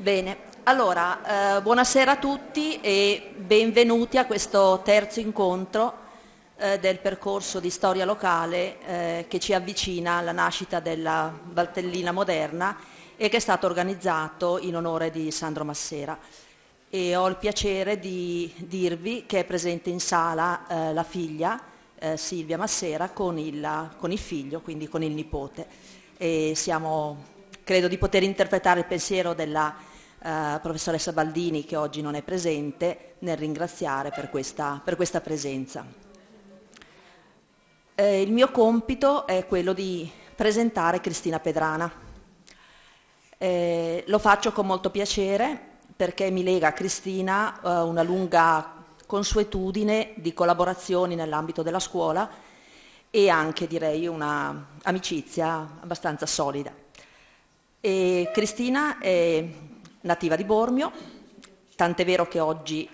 Bene, allora eh, buonasera a tutti e benvenuti a questo terzo incontro eh, del percorso di storia locale eh, che ci avvicina alla nascita della Valtellina moderna e che è stato organizzato in onore di Sandro Massera. E ho il piacere di dirvi che è presente in sala eh, la figlia eh, Silvia Massera con il, con il figlio, quindi con il nipote. E siamo credo di poter interpretare il pensiero della eh, professoressa Baldini che oggi non è presente nel ringraziare per questa, per questa presenza. Eh, il mio compito è quello di presentare Cristina Pedrana. Eh, lo faccio con molto piacere perché mi lega a Cristina eh, una lunga consuetudine di collaborazioni nell'ambito della scuola e anche direi una amicizia abbastanza solida. E Cristina è nativa di Bormio, tant'è vero che oggi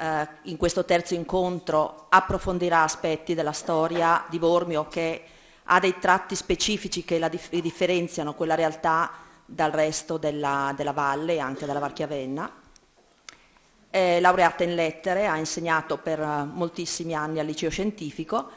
eh, in questo terzo incontro approfondirà aspetti della storia di Bormio che ha dei tratti specifici che la dif- differenziano quella realtà dal resto della, della valle e anche dalla Varchiavenna. È laureata in lettere, ha insegnato per moltissimi anni al liceo scientifico,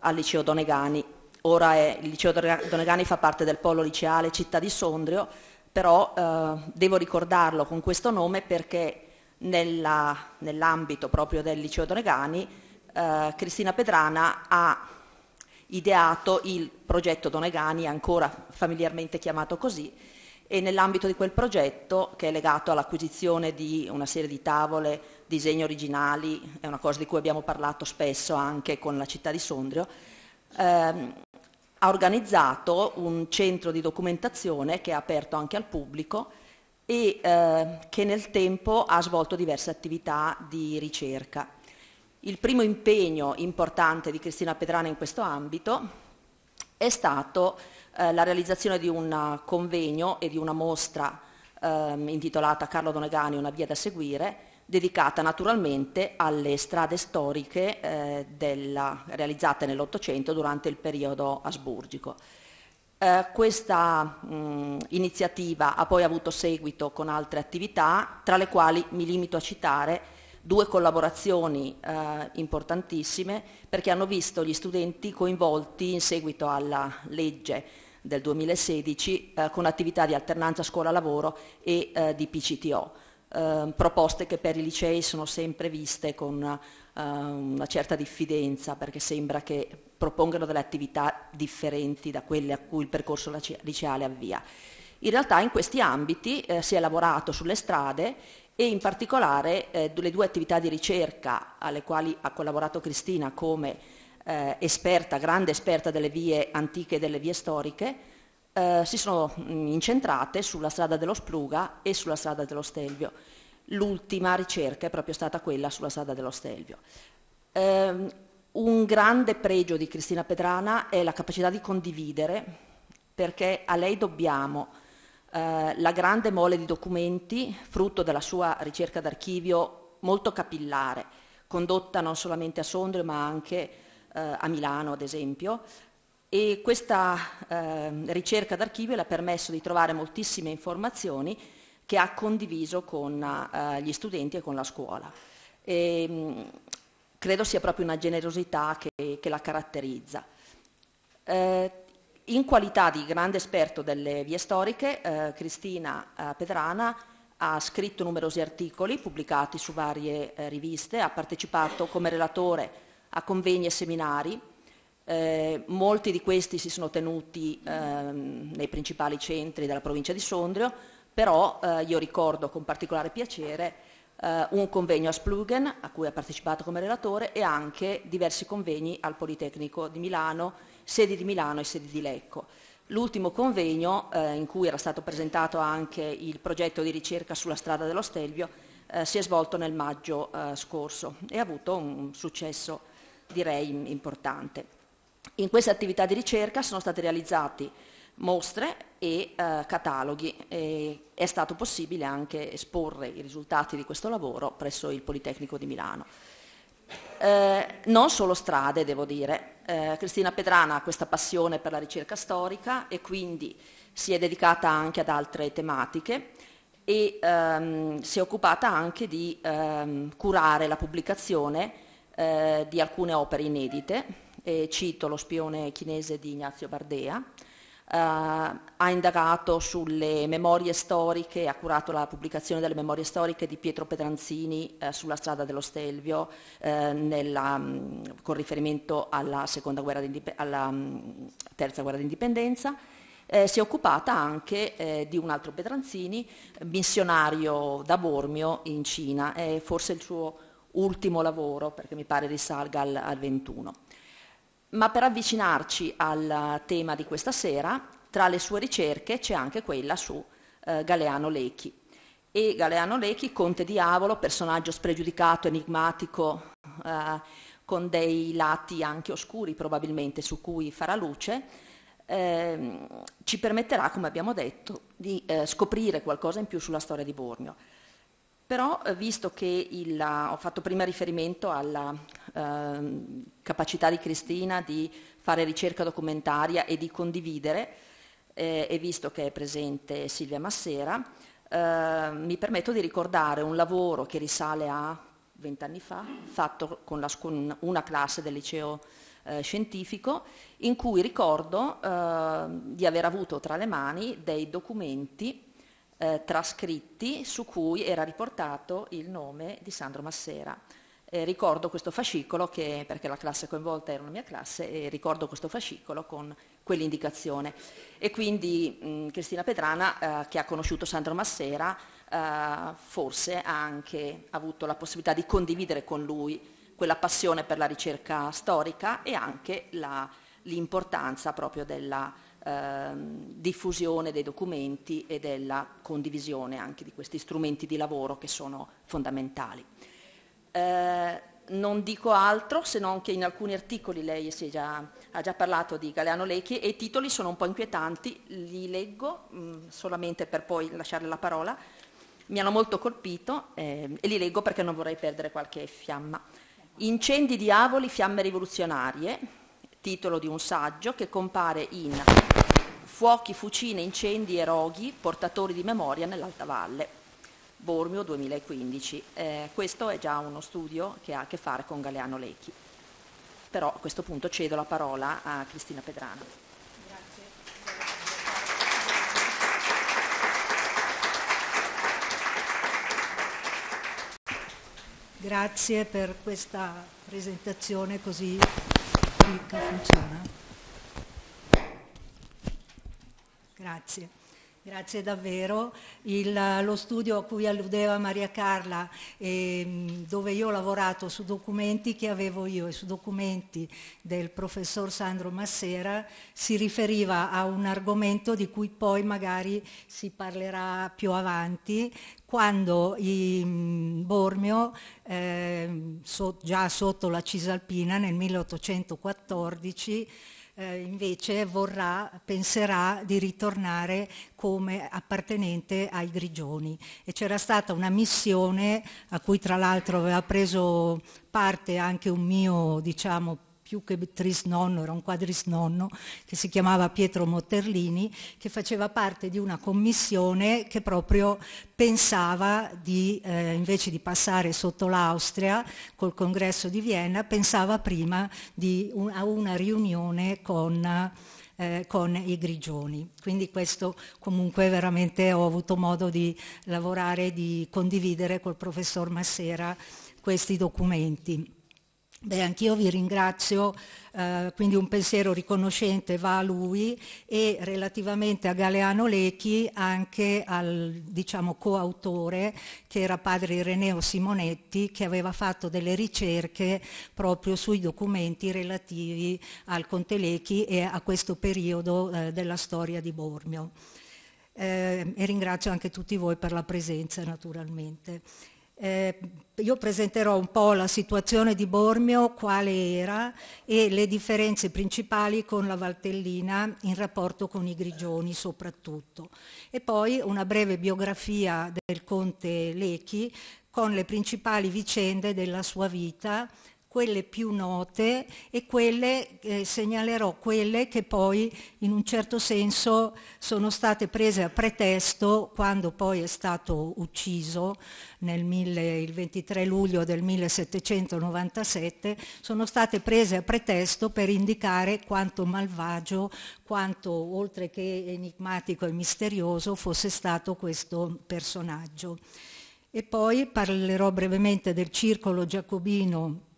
al liceo Donegani. Ora è, il liceo Donegani fa parte del polo liceale Città di Sondrio, però eh, devo ricordarlo con questo nome perché nella, nell'ambito proprio del liceo Donegani eh, Cristina Pedrana ha ideato il progetto Donegani, ancora familiarmente chiamato così, e nell'ambito di quel progetto, che è legato all'acquisizione di una serie di tavole, disegni originali, è una cosa di cui abbiamo parlato spesso anche con la città di Sondrio, ehm, ha organizzato un centro di documentazione che è aperto anche al pubblico e eh, che nel tempo ha svolto diverse attività di ricerca. Il primo impegno importante di Cristina Pedrana in questo ambito è stato eh, la realizzazione di un convegno e di una mostra eh, intitolata Carlo Donegani, una via da seguire, dedicata naturalmente alle strade storiche eh, della, realizzate nell'Ottocento durante il periodo asburgico. Eh, questa mh, iniziativa ha poi avuto seguito con altre attività, tra le quali mi limito a citare due collaborazioni eh, importantissime perché hanno visto gli studenti coinvolti in seguito alla legge del 2016 eh, con attività di alternanza scuola-lavoro e eh, di PCTO. Ehm, proposte che per i licei sono sempre viste con eh, una certa diffidenza perché sembra che propongano delle attività differenti da quelle a cui il percorso liceale avvia. In realtà in questi ambiti eh, si è lavorato sulle strade e in particolare eh, le due attività di ricerca alle quali ha collaborato Cristina come eh, esperta, grande esperta delle vie antiche e delle vie storiche, eh, si sono mm, incentrate sulla strada dello Spluga e sulla strada dello Stelvio. L'ultima ricerca è proprio stata quella sulla strada dello Stelvio. Eh, un grande pregio di Cristina Petrana è la capacità di condividere, perché a lei dobbiamo eh, la grande mole di documenti, frutto della sua ricerca d'archivio molto capillare, condotta non solamente a Sondrio ma anche eh, a Milano ad esempio, e questa eh, ricerca d'archivio le ha permesso di trovare moltissime informazioni che ha condiviso con eh, gli studenti e con la scuola. E, ehm, credo sia proprio una generosità che, che la caratterizza. Eh, in qualità di grande esperto delle vie storiche, eh, Cristina eh, Pedrana ha scritto numerosi articoli pubblicati su varie eh, riviste, ha partecipato come relatore a convegni e seminari, eh, molti di questi si sono tenuti ehm, nei principali centri della provincia di Sondrio, però eh, io ricordo con particolare piacere eh, un convegno a Splugen a cui ha partecipato come relatore e anche diversi convegni al Politecnico di Milano, sedi di Milano e sedi di Lecco. L'ultimo convegno eh, in cui era stato presentato anche il progetto di ricerca sulla strada dello Stelvio eh, si è svolto nel maggio eh, scorso e ha avuto un successo direi importante. In queste attività di ricerca sono stati realizzati mostre e eh, cataloghi e è stato possibile anche esporre i risultati di questo lavoro presso il Politecnico di Milano. Eh, non solo strade, devo dire. Eh, Cristina Pedrana ha questa passione per la ricerca storica e quindi si è dedicata anche ad altre tematiche e ehm, si è occupata anche di ehm, curare la pubblicazione eh, di alcune opere inedite eh, cito lo spione chinese di Ignazio Bardea, eh, ha indagato sulle memorie storiche, ha curato la pubblicazione delle memorie storiche di Pietro Pedranzini eh, sulla strada dello Stelvio eh, nella, con riferimento alla, guerra alla mh, terza guerra d'indipendenza. Eh, si è occupata anche eh, di un altro Pedranzini, missionario da Bormio in Cina, è forse il suo ultimo lavoro perché mi pare risalga al, al 21. Ma per avvicinarci al tema di questa sera, tra le sue ricerche c'è anche quella su eh, Galeano Lecchi. E Galeano Lecchi, conte diavolo, personaggio spregiudicato, enigmatico, eh, con dei lati anche oscuri probabilmente su cui farà luce, eh, ci permetterà, come abbiamo detto, di eh, scoprire qualcosa in più sulla storia di Bormio. Però, eh, visto che il, ho fatto prima riferimento alla, Ehm, capacità di Cristina di fare ricerca documentaria e di condividere eh, e visto che è presente Silvia Massera, eh, mi permetto di ricordare un lavoro che risale a vent'anni fa, fatto con, la, con, una classe del liceo eh, scientifico, in cui ricordo ehm, di aver avuto tra le mani dei documenti eh, trascritti su cui era riportato il nome di Sandro Massera eh, ricordo questo fascicolo, che, perché la classe coinvolta era una mia classe, e ricordo questo fascicolo con quell'indicazione. E quindi mh, Cristina Petrana, eh, che ha conosciuto Sandro Massera, eh, forse ha anche avuto la possibilità di condividere con lui quella passione per la ricerca storica e anche la, l'importanza proprio della ehm, diffusione dei documenti e della condivisione anche di questi strumenti di lavoro che sono fondamentali. Eh, non dico altro se non che in alcuni articoli lei già, ha già parlato di Galeano Lecchi e i titoli sono un po' inquietanti, li leggo mh, mm, solamente per poi lasciarle la parola, mi hanno molto colpito eh, e li leggo perché non vorrei perdere qualche fiamma. Incendi diavoli, fiamme rivoluzionarie, titolo di un saggio che compare in Fuochi, fucine, incendi e roghi, portatori di memoria nell'Alta Valle Bormio 2015. Eh, questo è già uno studio che ha a che fare con Galeano Lecchi. Però a questo punto cedo la parola a Cristina Pedrana. Grazie. per questa presentazione così ricca funziona. Grazie. Grazie davvero. Il, lo studio a cui alludeva Maria Carla, ehm, dove io ho lavorato su documenti che avevo io e su documenti del professor Sandro Massera, si riferiva a un argomento di cui poi magari si parlerà più avanti, quando in mm, Bormio, eh, so, già sotto la Cisalpina nel 1814, eh, invece vorrà, penserà di ritornare come appartenente ai grigioni. E c'era stata una missione a cui tra l'altro aveva preso parte anche un mio diciamo, più che trisnonno, era un quadrisnonno, che si chiamava Pietro Motterlini, che faceva parte di una commissione che proprio pensava di, eh, invece di passare sotto l'Austria col congresso di Vienna, pensava prima un, a una riunione con... Eh, con i grigioni. Quindi questo comunque veramente ho avuto modo di lavorare, di condividere col professor Massera questi documenti. Beh, anch'io vi ringrazio, eh, quindi un pensiero riconoscente va a lui e relativamente a Galeano Lecchi anche al diciamo, coautore che era padre Ireneo Simonetti che aveva fatto delle ricerche proprio sui documenti relativi al Conte Lecchi e a questo periodo eh, della storia di Bormio. Eh, e ringrazio anche tutti voi per la presenza naturalmente. Eh, io presenterò un po' la situazione di Bormio, quale era, e le differenze principali con la Valtellina in rapporto con i Grigioni soprattutto. E poi una breve biografia del conte Lechi con le principali vicende della sua vita, quelle più note e quelle, eh, segnalerò quelle che poi in un certo senso sono state prese a pretesto quando poi è stato ucciso nel mille, il 23 luglio del 1797, sono state prese a pretesto per indicare quanto malvagio, quanto oltre che enigmatico e misterioso fosse stato questo personaggio. E poi parlerò brevemente del circolo giacobino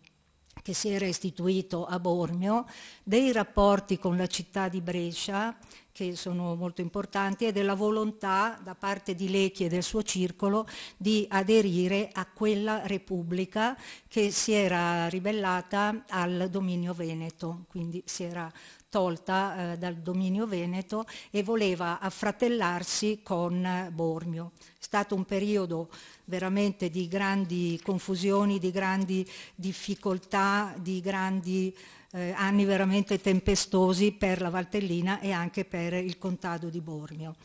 che si era istituito a Bormio, dei rapporti con la città di Brescia, che sono molto importanti, e della volontà da parte di Lecchi e del suo circolo di aderire a quella repubblica che si era ribellata al dominio veneto, quindi si era tolta eh, dal dominio veneto e voleva affratellarsi con Bormio. È stato un periodo veramente di grandi confusioni, di grandi difficoltà, di grandi eh, anni veramente tempestosi per la Valtellina e anche per il contado di Bormio.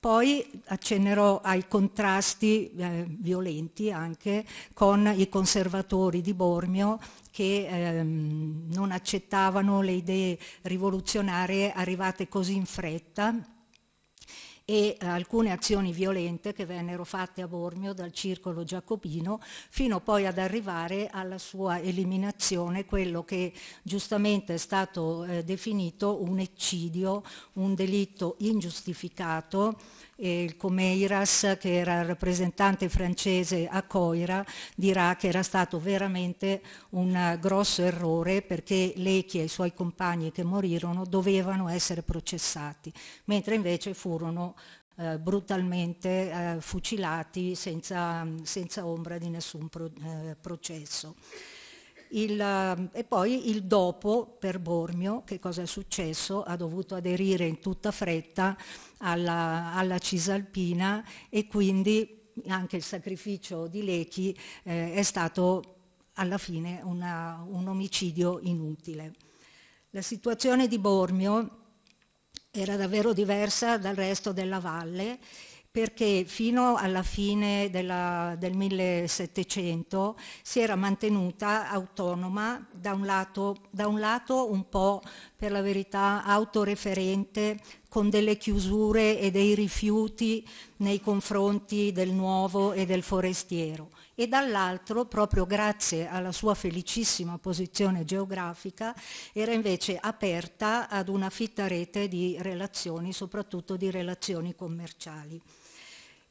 Poi accennerò ai contrasti eh, violenti anche con i conservatori di Bormio che ehm, non accettavano le idee rivoluzionarie arrivate così in fretta e eh, alcune azioni violente che vennero fatte a Bormio dal circolo giacobino fino poi ad arrivare alla sua eliminazione, quello che giustamente è stato eh, definito un eccidio, un delitto ingiustificato il Comeiras, che era il rappresentante francese a Coira, dirà che era stato veramente un eh, grosso errore perché Lechi e i suoi compagni che morirono dovevano essere processati, mentre invece furono eh, brutalmente eh, fucilati senza, mm, senza, ombra di nessun pro, eh, processo. Il, eh, e poi il dopo per Bormio, che cosa è successo? Ha dovuto aderire in tutta fretta alla, alla Cisalpina e quindi anche il sacrificio di Lechi eh, è stato alla fine una, un omicidio inutile. La situazione di Bormio era davvero diversa dal resto della valle perché fino alla fine della, del 1700 si era mantenuta autonoma, da un, lato, da un lato un po' per la verità autoreferente, con delle chiusure e dei rifiuti nei confronti del nuovo e del forestiero e dall'altro, proprio grazie alla sua felicissima posizione geografica, era invece aperta ad una fitta rete di relazioni, soprattutto di relazioni commerciali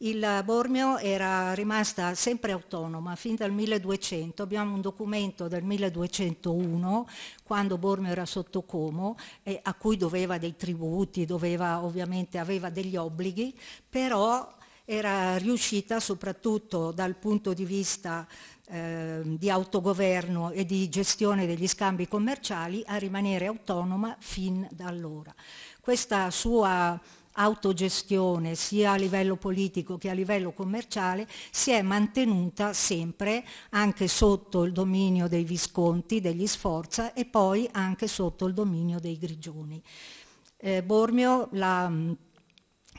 il Bormio era rimasta sempre autonoma fin dal 1200, abbiamo un documento del 1201 quando Bormio era sotto Como e a cui doveva dei tributi, doveva, ovviamente aveva degli obblighi, però era riuscita soprattutto dal punto di vista eh, di autogoverno e di gestione degli scambi commerciali a rimanere autonoma fin da allora. Questa sua autogestione sia a livello politico che a livello commerciale si è mantenuta sempre anche sotto il dominio dei Visconti, degli Sforza e poi anche sotto il dominio dei Grigioni. Eh, Bormio, la,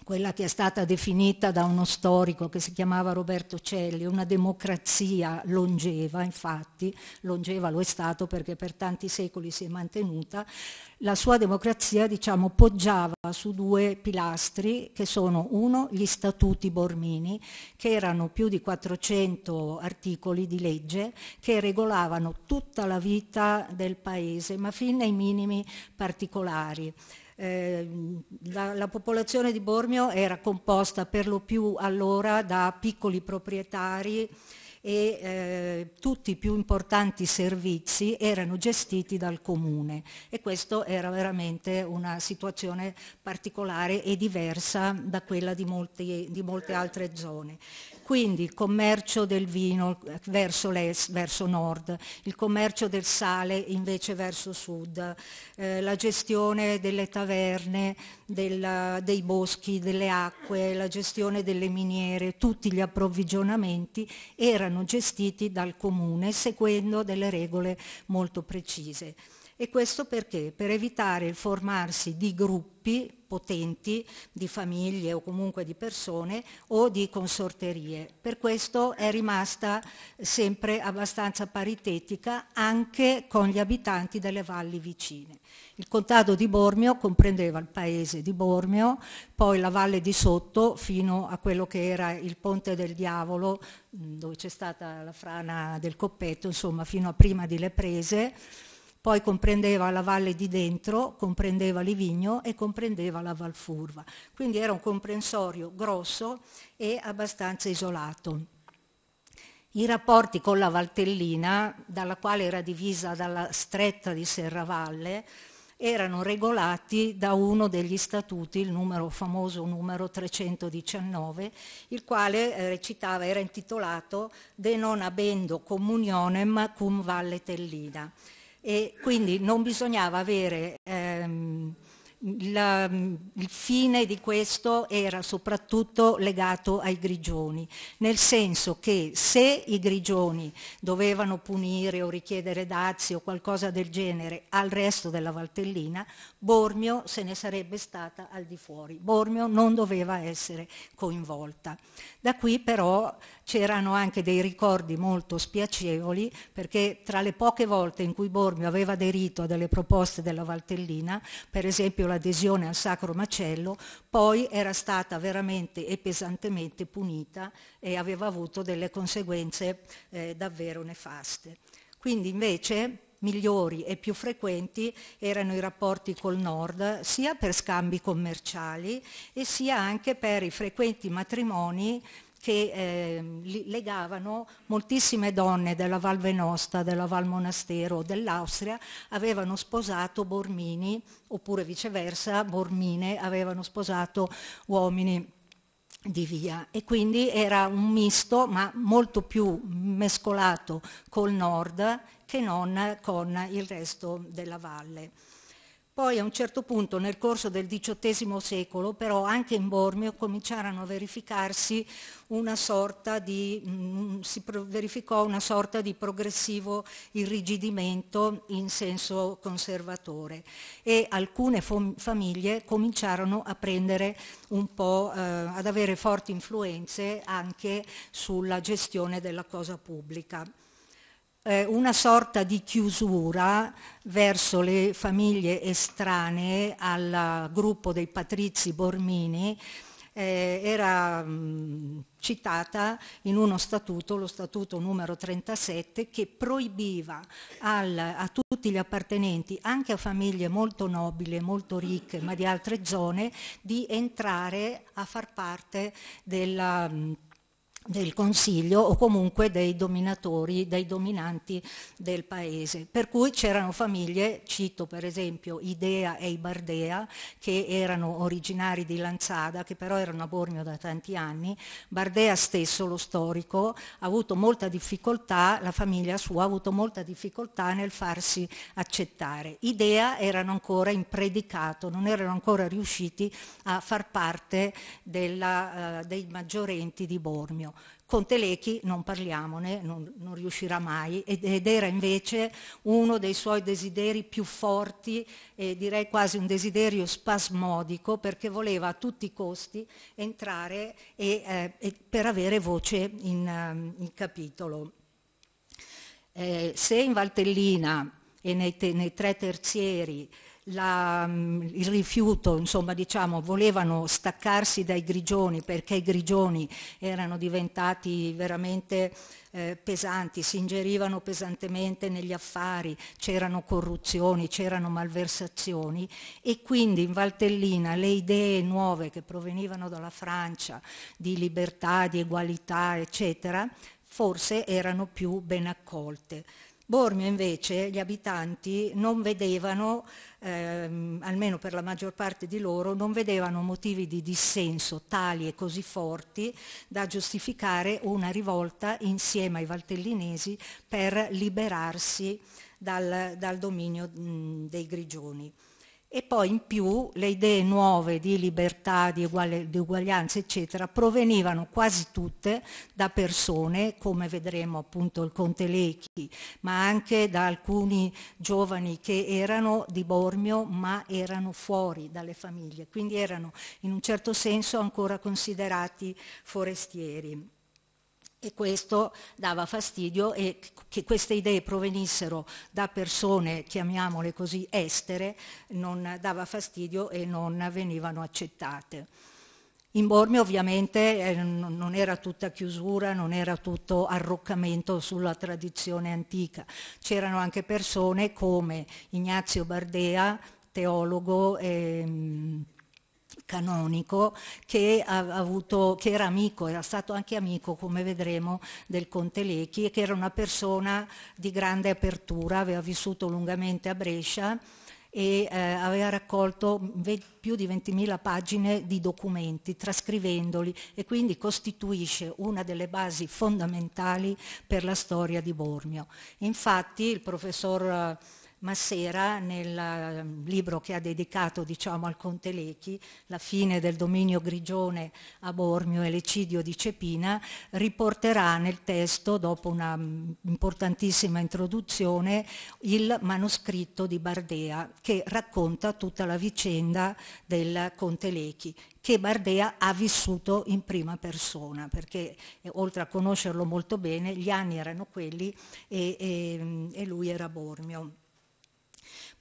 quella che è stata definita da uno storico che si chiamava Roberto Celli, una democrazia longeva, infatti, longeva lo è stato perché per tanti secoli si è mantenuta, la sua democrazia diciamo, poggiava su due pilastri che sono uno gli statuti Bormini, che erano più di 400 articoli di legge che regolavano tutta la vita del paese, ma fin nei minimi particolari. Eh, la, la, popolazione di Bormio era composta per lo più allora da piccoli proprietari e eh, tutti i più importanti servizi erano gestiti dal comune e questa era veramente una situazione particolare e diversa da quella di, molti, di molte altre zone quindi il commercio del vino verso l'est, verso nord, il commercio del sale invece verso sud, eh, la gestione delle taverne, della, dei boschi, delle acque, la gestione delle miniere, tutti gli approvvigionamenti erano gestiti dal comune seguendo delle regole molto precise. E questo perché? Per evitare il formarsi di gruppi potenti, di famiglie o comunque di persone o di consorterie. Per questo è rimasta sempre abbastanza paritetica anche con gli abitanti delle valli vicine. Il contado di Bormio comprendeva il paese di Bormio, poi la valle di sotto fino a quello che era il ponte del diavolo dove c'è stata la frana del coppetto, insomma fino a prima di Le Prese poi comprendeva la Valle di Dentro, comprendeva Livigno e comprendeva la Valfurva. Quindi era un comprensorio grosso e abbastanza isolato. I rapporti con la Valtellina, dalla quale era divisa dalla stretta di Serravalle, erano regolati da uno degli statuti, il numero, famoso numero 319, il quale eh, recitava, era intitolato De non abendo communionem cum valle tellina e quindi non bisognava avere ehm, la, il fine di questo era soprattutto legato ai grigioni, nel senso che se i grigioni dovevano punire o richiedere dazi o qualcosa del genere al resto della Valtellina, Bormio se ne sarebbe stata al di fuori. Bormio non doveva essere coinvolta. Da qui però c'erano anche dei ricordi molto spiacevoli perché tra le poche volte in cui Bormio aveva aderito a delle proposte della Valtellina, per esempio l'adesione al Sacro Macello, poi era stata veramente e pesantemente punita e aveva avuto delle conseguenze eh, davvero nefaste. Quindi invece migliori e più frequenti erano i rapporti col nord, sia per scambi commerciali e sia anche per i frequenti matrimoni che eh, legavano moltissime donne della Val Venosta, della Val Monastero, dell'Austria, avevano sposato Bormini, oppure viceversa, Bormine avevano sposato uomini di via e quindi era un misto ma molto più mescolato col nord che non con il resto della valle. Poi a un certo punto nel corso del XVIII secolo però anche in Bormio cominciarono a verificarsi una sorta di, mm, si verificò una sorta di progressivo irrigidimento in senso conservatore e alcune famiglie cominciarono a prendere un po', eh, ad avere forti influenze anche sulla gestione della cosa pubblica eh, una sorta di chiusura verso le famiglie estranee al gruppo dei patrizi Bormini eh, era mh, citata in uno statuto, lo statuto numero 37, che proibiva al, a tutti gli appartenenti, anche a famiglie molto nobili, molto ricche, ma di altre zone, di entrare a far parte della... Mh, del Consiglio o comunque dei dominatori, dei dominanti del paese. Per cui c'erano famiglie, cito per esempio Idea e Ibardea, che erano originari di Lanzada, che però erano a Bormio da tanti anni. Bardea stesso, lo storico, ha avuto molta difficoltà, la famiglia sua ha avuto molta difficoltà nel farsi accettare. Idea erano ancora in predicato, non erano ancora riusciti a far parte della, eh, dei maggiorenti di Bormio. Con Telechi non parliamone, non, non riuscirà mai ed, ed, era invece uno dei suoi desideri più forti, eh, direi quasi un desiderio spasmodico perché voleva a tutti i costi entrare e, eh, e per avere voce in, ehm, in capitolo. Eh, se in Valtellina e nei, te, nei tre terzieri la, mm, il rifiuto, insomma diciamo, volevano staccarsi dai grigioni perché i grigioni erano diventati veramente eh, pesanti, si ingerivano pesantemente negli affari, c'erano corruzioni, c'erano malversazioni e quindi in Valtellina le idee nuove che provenivano dalla Francia di libertà, di egualità, eccetera, forse erano più ben accolte. Bormio invece gli abitanti non vedevano, ehm, almeno per la maggior parte di loro, non vedevano motivi di dissenso tali e così forti da giustificare una rivolta insieme ai valtellinesi per liberarsi dal, dal dominio mh, dei grigioni. E poi in più le idee nuove di libertà, di, uguale, di uguaglianza, eccetera, provenivano quasi tutte da persone, come vedremo appunto il Conte Lecchi, ma anche da alcuni giovani che erano di Bormio ma erano fuori dalle famiglie, quindi erano in un certo senso ancora considerati forestieri e questo dava fastidio e che queste idee provenissero da persone, chiamiamole così, estere, non dava fastidio e non venivano accettate. In Bormio ovviamente eh, non era tutta chiusura, non era tutto arroccamento sulla tradizione antica. C'erano anche persone come Ignazio Bardea, teologo, ehm, canonico che, avuto, che, era amico, era stato anche amico, come vedremo, del conte Lecchi e che era una persona di grande apertura, aveva vissuto lungamente a Brescia e eh, aveva raccolto più di 20.000 pagine di documenti, trascrivendoli e quindi costituisce una delle basi fondamentali per la storia di Bormio. Infatti il professor Massera nel ehm, libro che ha dedicato diciamo, al Conte Lechi, La fine del dominio grigione a Bormio e l'ecidio di Cepina, riporterà nel testo, dopo una mm, importantissima introduzione, il manoscritto di Bardea che racconta tutta la vicenda del Conte Lechi che Bardea ha vissuto in prima persona, perché eh, oltre a conoscerlo molto bene, gli anni erano quelli e, e, ehm, e lui era Bormio.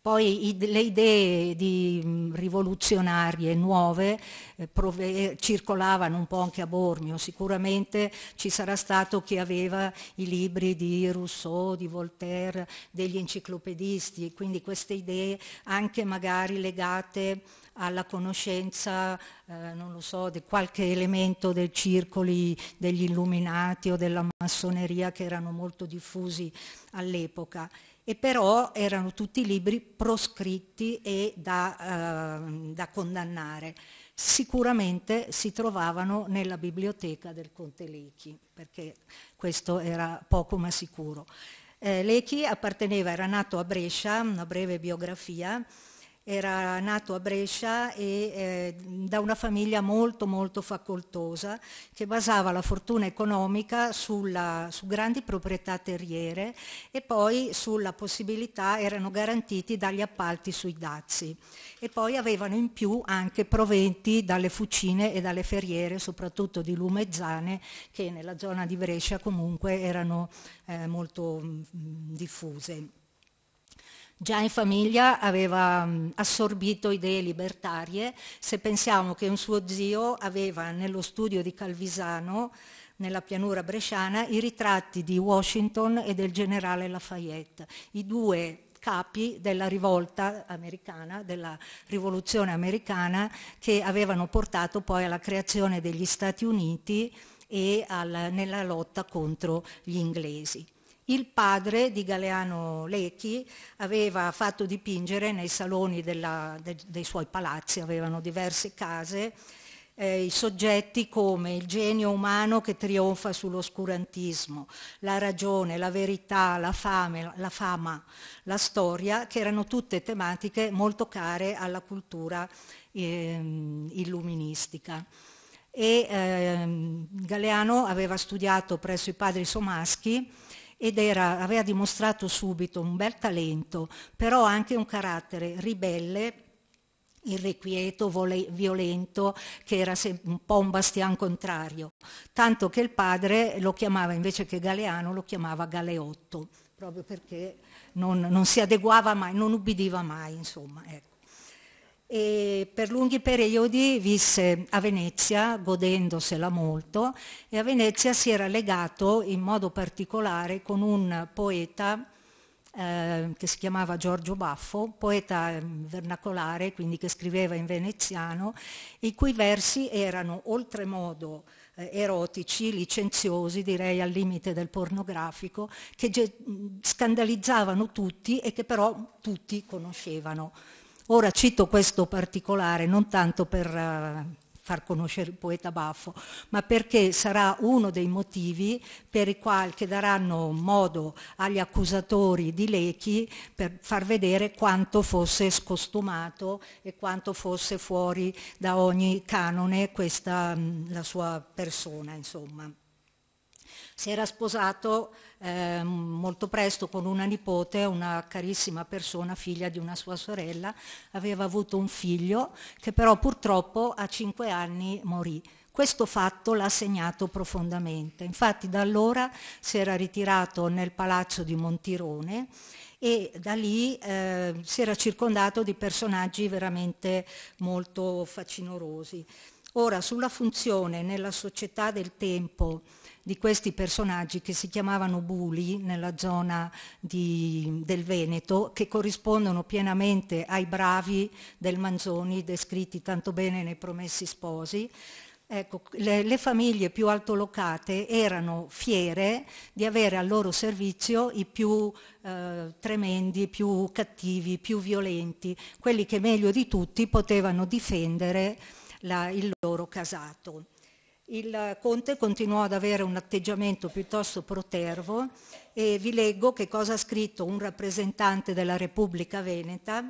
Poi le idee di, mm, rivoluzionarie nuove eh, prove, eh, circolavano un po' anche a Bormio, sicuramente ci sarà stato chi aveva i libri di Rousseau, di Voltaire, degli enciclopedisti, quindi queste idee anche magari legate alla conoscenza, eh, non lo so, di qualche elemento dei circoli degli illuminati o della massoneria che erano molto diffusi all'epoca e però erano tutti libri proscritti e da, eh, da condannare. Sicuramente si trovavano nella biblioteca del conte Lecchi, perché questo era poco ma sicuro. Eh, Lechi apparteneva, era nato a Brescia, una breve biografia, era nato a Brescia e eh, da una famiglia molto molto facoltosa che basava la fortuna economica sulla, su grandi proprietà terriere e poi sulla possibilità erano garantiti dagli appalti sui dazi e poi avevano in più anche proventi dalle fucine e dalle ferriere soprattutto di lumezzane che nella zona di Brescia comunque erano eh, molto mh, mm, diffuse. Già in famiglia aveva mm, assorbito idee libertarie, se pensiamo che un suo zio aveva nello studio di Calvisano, nella pianura bresciana, i ritratti di Washington e del generale Lafayette, i due capi della rivolta americana, della rivoluzione americana, che avevano portato poi alla creazione degli Stati Uniti e alla, nella lotta contro gli inglesi. Il padre di Galeano Lecchi aveva fatto dipingere nei saloni della, de, dei suoi palazzi, avevano diverse case, eh, i soggetti come il genio umano che trionfa sull'oscurantismo, la ragione, la verità, la, fame, la fama, la storia, che erano tutte tematiche molto care alla cultura eh, illuministica e ehm, Galeano aveva studiato presso i padri Somaschi ed era, aveva dimostrato subito un bel talento, però anche un carattere ribelle irrequieto, vole- violento, che era un po' un bastian contrario, tanto che il padre lo chiamava invece che Galeano, lo chiamava Galeotto, proprio perché non, non si adeguava mai, non ubbidiva mai, insomma. Ecco e per lunghi periodi visse a Venezia, godendosela molto, e a Venezia si era legato in modo particolare con un poeta eh, che si chiamava Giorgio Baffo, poeta ehm, vernacolare, quindi che scriveva in veneziano, i cui versi erano oltremodo eh, erotici, licenziosi, direi al limite del pornografico, che ge- scandalizzavano tutti e che però tutti conoscevano. Ora cito questo particolare non tanto per eh, far conoscere il poeta Baffo, ma perché sarà uno dei motivi per i quali che daranno modo agli accusatori di Lechi per far vedere quanto fosse scostumato e quanto fosse fuori da ogni canone questa, mm, la sua persona. Insomma. Si era sposato eh, molto presto con una nipote, una carissima persona, figlia di una sua sorella, aveva avuto un figlio che però purtroppo a cinque anni morì. Questo fatto l'ha segnato profondamente. Infatti da allora si era ritirato nel palazzo di Montirone e da lì eh, si era circondato di personaggi veramente molto facinorosi. Ora, sulla funzione nella società del tempo di questi personaggi che si chiamavano Buli nella zona di, del Veneto, che corrispondono pienamente ai bravi del Manzoni descritti tanto bene nei Promessi Sposi. Ecco, le, le, famiglie più altolocate erano fiere di avere al loro servizio i più eh, tremendi, più cattivi, più violenti, quelli che meglio di tutti potevano difendere la, il loro casato. Il Conte continuò ad avere un atteggiamento piuttosto protervo e vi leggo che cosa ha scritto un rappresentante della Repubblica Veneta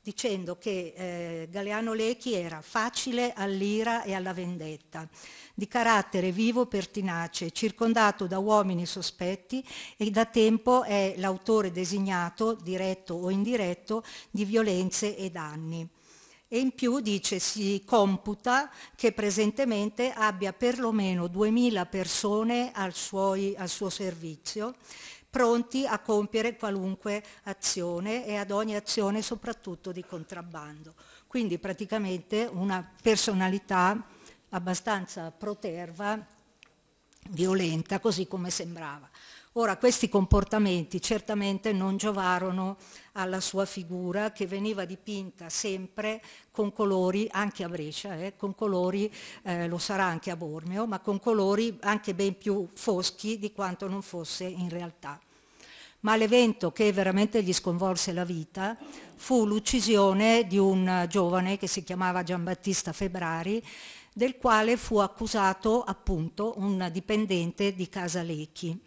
dicendo che eh, Galeano Lechi era facile all'ira e alla vendetta, di carattere vivo pertinace, circondato da uomini sospetti e da tempo è l'autore designato, diretto o indiretto, di violenze e danni e in più dice si computa che presentemente abbia perlomeno 2000 persone al, suoi, al suo servizio pronti a compiere qualunque azione e ad ogni azione soprattutto di contrabbando. Quindi praticamente una personalità abbastanza proterva, violenta, così come sembrava. Ora, questi comportamenti certamente non giovarono alla sua figura che veniva dipinta sempre con colori, anche a Brescia, eh, con colori, eh, lo sarà anche a Bormio, ma con colori anche ben più foschi di quanto non fosse in realtà. Ma l'evento che veramente gli sconvolse la vita fu l'uccisione di un giovane che si chiamava Giambattista Febrari, del quale fu accusato appunto un dipendente di Casa Lecchi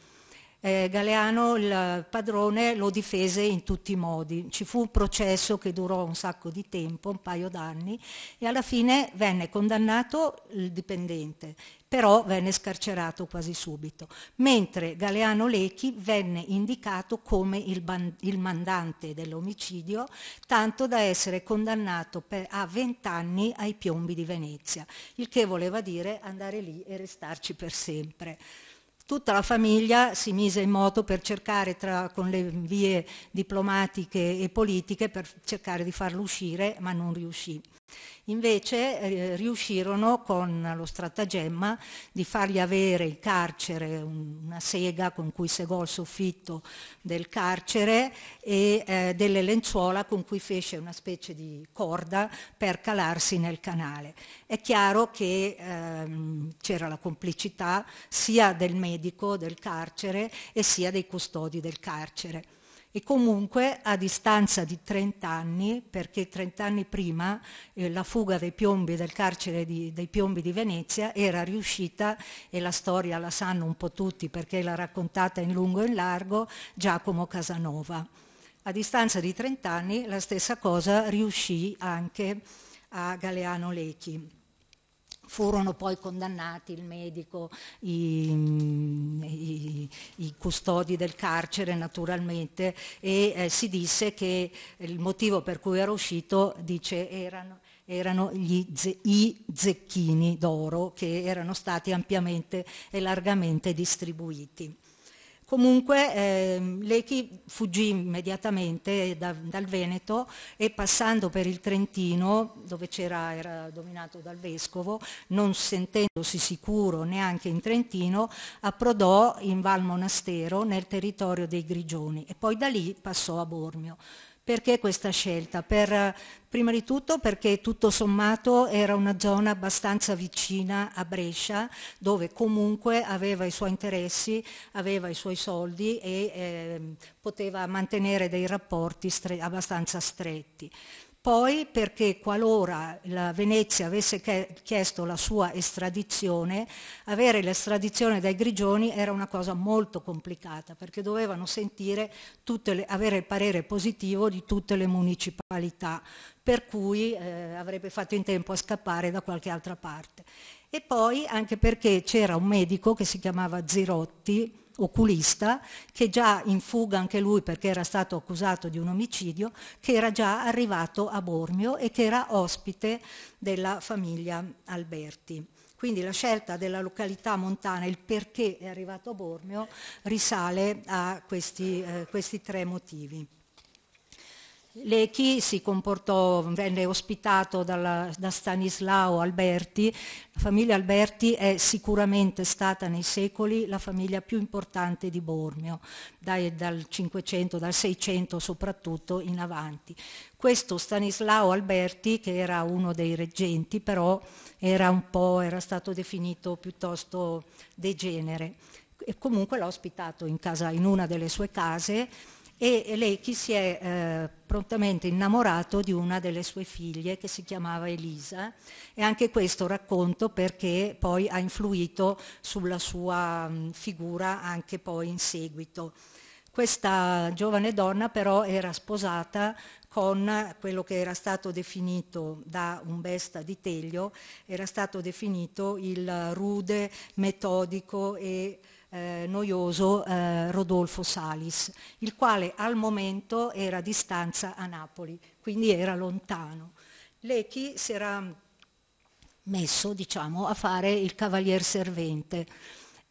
eh, Galeano, il padrone, lo difese in tutti i modi. Ci fu un processo che durò un sacco di tempo, un paio d'anni, e alla fine venne condannato il dipendente, però venne scarcerato quasi subito, mentre Galeano Lecchi venne indicato come il, ban- il mandante dell'omicidio, tanto da essere condannato per, a 20 anni ai piombi di Venezia, il che voleva dire andare lì e restarci per sempre. Tutta la famiglia si mise in moto per cercare, tra, con le vie diplomatiche e politiche, per cercare di farlo uscire, ma non riuscì. Invece eh, riuscirono con lo stratagemma di fargli avere il carcere, un, una sega con cui segò il soffitto del carcere e eh, delle lenzuola con cui fece una specie di corda per calarsi nel canale. È chiaro che ehm, c'era la complicità sia del medico del carcere e sia dei custodi del carcere e comunque a distanza di 30 anni, perché 30 anni prima eh, la fuga dei piombi del carcere di, dei piombi di Venezia era riuscita, e la storia la sanno un po' tutti perché l'ha raccontata in lungo e in largo, Giacomo Casanova. A distanza di 30 anni la stessa cosa riuscì anche a Galeano Lecchi. Furono poi condannati il medico, i, i, i custodi del carcere naturalmente e eh, si disse che il motivo per cui era uscito dice, erano, erano ze, i zecchini d'oro che erano stati ampiamente e largamente distribuiti. Comunque eh, Lechi fuggì immediatamente da, dal Veneto e passando per il Trentino, dove era dominato dal vescovo, non sentendosi sicuro neanche in Trentino, approdò in Val Monastero nel territorio dei Grigioni e poi da lì passò a Bormio. Perché questa scelta? Per, prima di tutto perché tutto sommato era una zona abbastanza vicina a Brescia, dove comunque aveva i suoi interessi, aveva i suoi soldi e eh, poteva mantenere dei rapporti stre abbastanza stretti. Poi perché qualora la Venezia avesse chiesto la sua estradizione, avere l'estradizione dai Grigioni era una cosa molto complicata perché dovevano le, avere il parere positivo di tutte le municipalità, per cui eh, avrebbe fatto in tempo a scappare da qualche altra parte. E poi anche perché c'era un medico che si chiamava Zirotti, oculista, che già in fuga anche lui perché era stato accusato di un omicidio, che era già arrivato a Bormio e che era ospite della famiglia Alberti. Quindi la scelta della località montana, il perché è arrivato a Bormio, risale a questi, eh, questi tre motivi. Lechi si comportò, venne ospitato dalla, da Stanislao Alberti, la famiglia Alberti è sicuramente stata nei secoli la famiglia più importante di Bormio, dai, dal 500, dal 600 soprattutto in avanti. Questo Stanislao Alberti, che era uno dei reggenti, però era un po', era stato definito piuttosto degenere, e comunque l'ha ospitato in, casa, in una delle sue case e Lechi si è eh, prontamente innamorato di una delle sue figlie che si chiamava Elisa e anche questo racconto perché poi ha influito sulla sua mh, mm, figura anche poi in seguito. Questa giovane donna però era sposata con quello che era stato definito da un besta di Teglio, era stato definito il rude, metodico e eh, noioso eh, Rodolfo Salis, il quale al momento era a distanza a Napoli, quindi era lontano. Lecchi si era messo diciamo, a fare il cavalier servente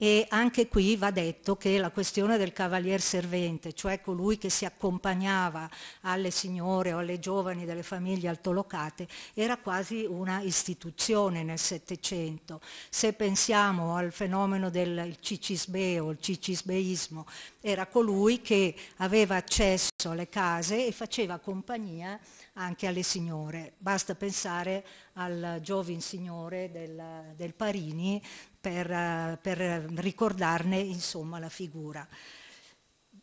e anche qui va detto che la questione del cavalier servente, cioè colui che si accompagnava alle signore o alle giovani delle famiglie altolocate, era quasi una istituzione nel Settecento. Se pensiamo al fenomeno del cicisbeo, il cicisbeismo, era colui che aveva accesso alle case e faceva compagnia anche alle signore. Basta pensare al giovin signore del, del Parini per, per ricordarne insomma, la figura.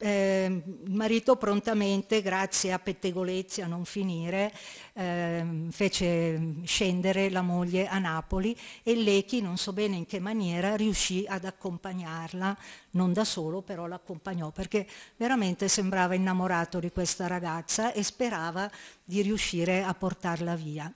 Eh, il marito prontamente, grazie a pettegolezzi a non finire, eh, fece scendere la moglie a Napoli e Lechi, non so bene in che maniera, riuscì ad accompagnarla, non da solo, però l'accompagnò, perché veramente sembrava innamorato di questa ragazza e sperava di riuscire a portarla via.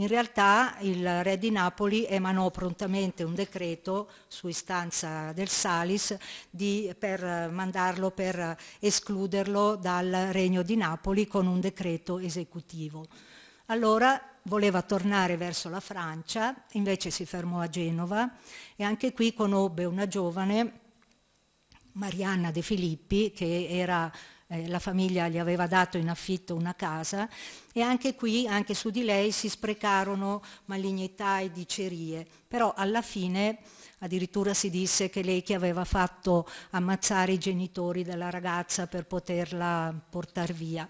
In realtà il re di Napoli emanò prontamente un decreto su istanza del Salis di, per mandarlo, per escluderlo dal regno di Napoli con un decreto esecutivo. Allora voleva tornare verso la Francia, invece si fermò a Genova e anche qui conobbe una giovane, Marianna De Filippi, che era eh, la famiglia gli aveva dato in affitto una casa e anche qui, anche su di lei, si sprecarono malignità e dicerie, però alla fine addirittura si disse che lei che aveva fatto ammazzare i genitori della ragazza per poterla portare via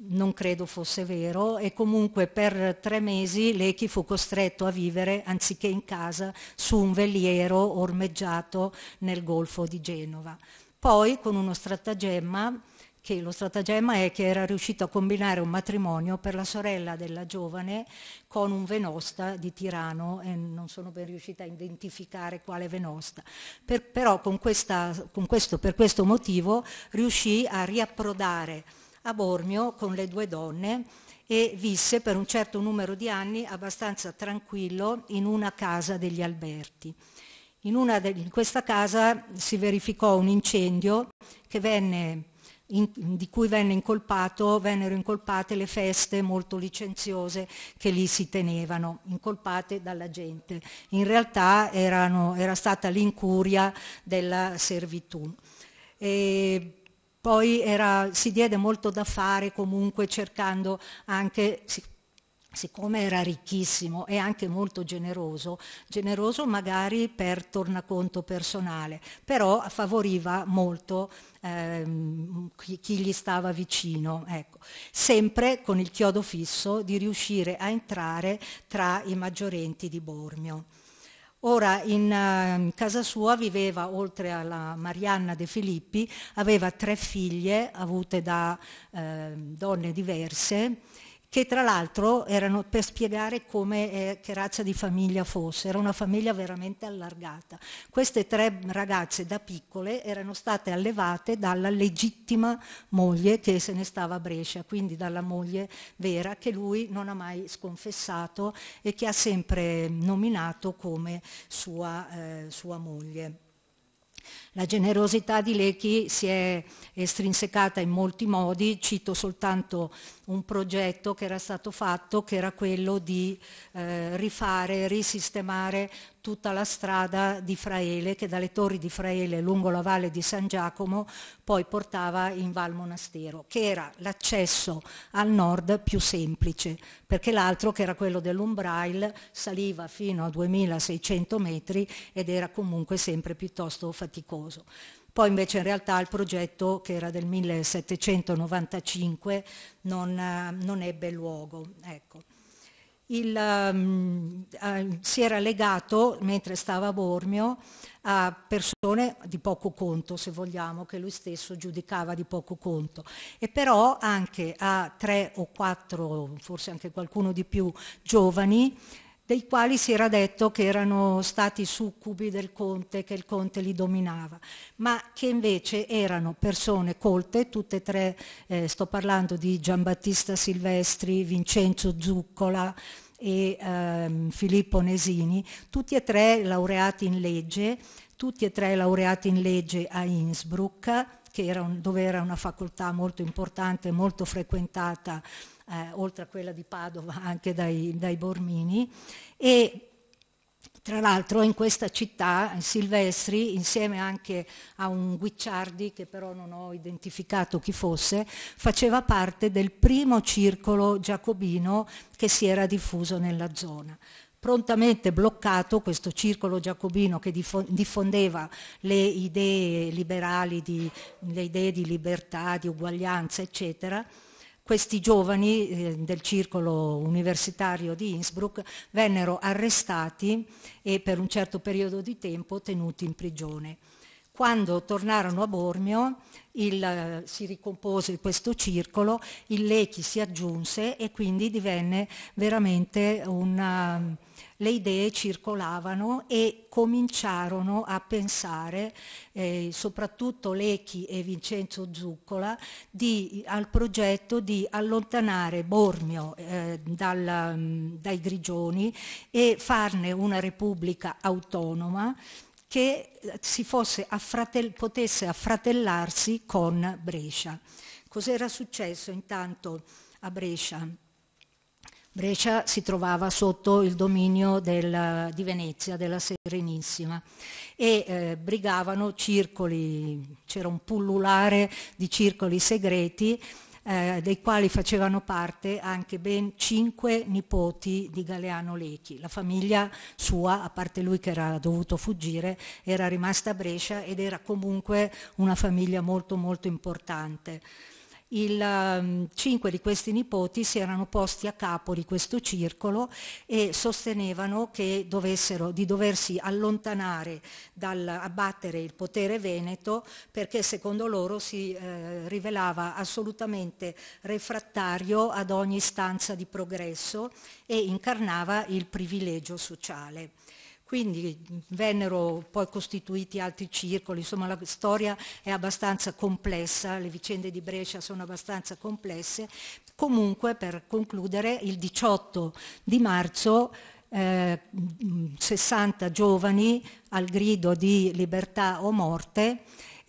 non credo fosse vero, e comunque per tre mesi Lecchi fu costretto a vivere, anziché in casa, su un veliero ormeggiato nel golfo di Genova. Poi con uno stratagemma, che lo stratagemma è che era riuscito a combinare un matrimonio per la sorella della giovane con un venosta di Tirano e non sono ben riuscita a identificare quale venosta. Per, però con questa, con questo, per questo motivo riuscì a riapprodare a Bormio con le due donne e visse per un certo numero di anni abbastanza tranquillo in una casa degli Alberti. In, de, in questa casa si verificò un incendio venne, in, di cui venne incolpato, vennero incolpate le feste molto licenziose che lì si tenevano, incolpate dalla gente. In realtà erano, era stata l'incuria della servitù. E poi era, si diede molto da fare comunque cercando anche, siccome era ricchissimo e anche molto generoso, generoso magari per tornaconto personale, però favoriva molto ehm, chi, chi, gli stava vicino, ecco. sempre con il chiodo fisso di riuscire a entrare tra i maggiorenti di Bormio. Ora in, in, ehm, casa sua viveva, oltre alla Marianna De Filippi, aveva tre figlie avute da eh, donne diverse che tra l'altro erano per spiegare come, eh, che razza di famiglia fosse, era una famiglia veramente allargata. Queste tre ragazze da piccole erano state allevate dalla legittima moglie che se ne stava a Brescia, quindi dalla moglie vera che lui non ha mai sconfessato e che ha sempre nominato come sua, eh, sua moglie. La generosità di Lecchi si è estrinsecata in molti modi, cito soltanto un progetto che era stato fatto, che era quello di eh, rifare, risistemare tutta la strada di Fraele, che dalle torri di Fraele lungo la valle di San Giacomo poi portava in Val Monastero, che era l'accesso al nord più semplice, perché l'altro, che era quello dell'Umbrail, saliva fino a 2600 metri ed era comunque sempre piuttosto faticoso famoso. Poi invece in realtà il progetto, che era del 1795, non, eh, non ebbe luogo. Ecco. Il, um, uh, si era legato, mentre stava a Bormio, a persone di poco conto, se vogliamo, che lui stesso giudicava di poco conto, e però anche a tre o quattro, forse anche qualcuno di più, giovani dei quali si era detto che erano stati succubi del conte, che il conte li dominava, ma che invece erano persone colte, tutte e tre, eh, sto parlando di Giambattista Silvestri, Vincenzo Zuccola, e ehm, Filippo Nesini, tutti e tre laureati in legge, tutti e tre laureati in legge a Innsbruck, era un, dove era una facoltà molto importante, molto frequentata eh, oltre a quella di Padova, anche dai, dai Bormini. E tra l'altro in questa città, in Silvestri, insieme anche a un Guicciardi, che però non ho identificato chi fosse, faceva parte del primo circolo giacobino che si era diffuso nella zona prontamente bloccato questo circolo giacobino che diffondeva le idee liberali, di, le idee di libertà, di uguaglianza, eccetera, questi giovani eh, del circolo universitario di Innsbruck vennero arrestati e per un certo periodo di tempo tenuti in prigione. Quando tornarono a Bormio il, eh, si ricompose questo circolo, il Lechi si aggiunse e quindi divenne veramente una, le idee circolavano e cominciarono a pensare, eh, soprattutto Lecchi e Vincenzo Zuccola, di, al progetto di allontanare Bormio eh, dal, mm, dai grigioni e farne una repubblica autonoma che eh, affratel- potesse affratellarsi con Brescia. Cos'era successo intanto a Brescia? Brescia si trovava sotto il dominio del, di Venezia, della Serenissima, e eh, brigavano circoli, c'era un pullulare di circoli segreti eh, dei quali facevano parte anche ben cinque nipoti di Galeano Lecchi. La famiglia sua, a parte lui che era dovuto fuggire, era rimasta a Brescia ed era comunque una famiglia molto molto importante il, ehm, cinque di questi nipoti si erano posti a capo di questo circolo e sostenevano che dovessero, di doversi allontanare dal abbattere il potere veneto perché secondo loro si eh, rivelava assolutamente refrattario ad ogni stanza di progresso e incarnava il privilegio sociale. Quindi vennero poi costituiti altri circoli, insomma la storia è abbastanza complessa, le vicende di Brescia sono abbastanza complesse. Comunque, per concludere, il 18 di marzo eh, 60 giovani al grido di libertà o morte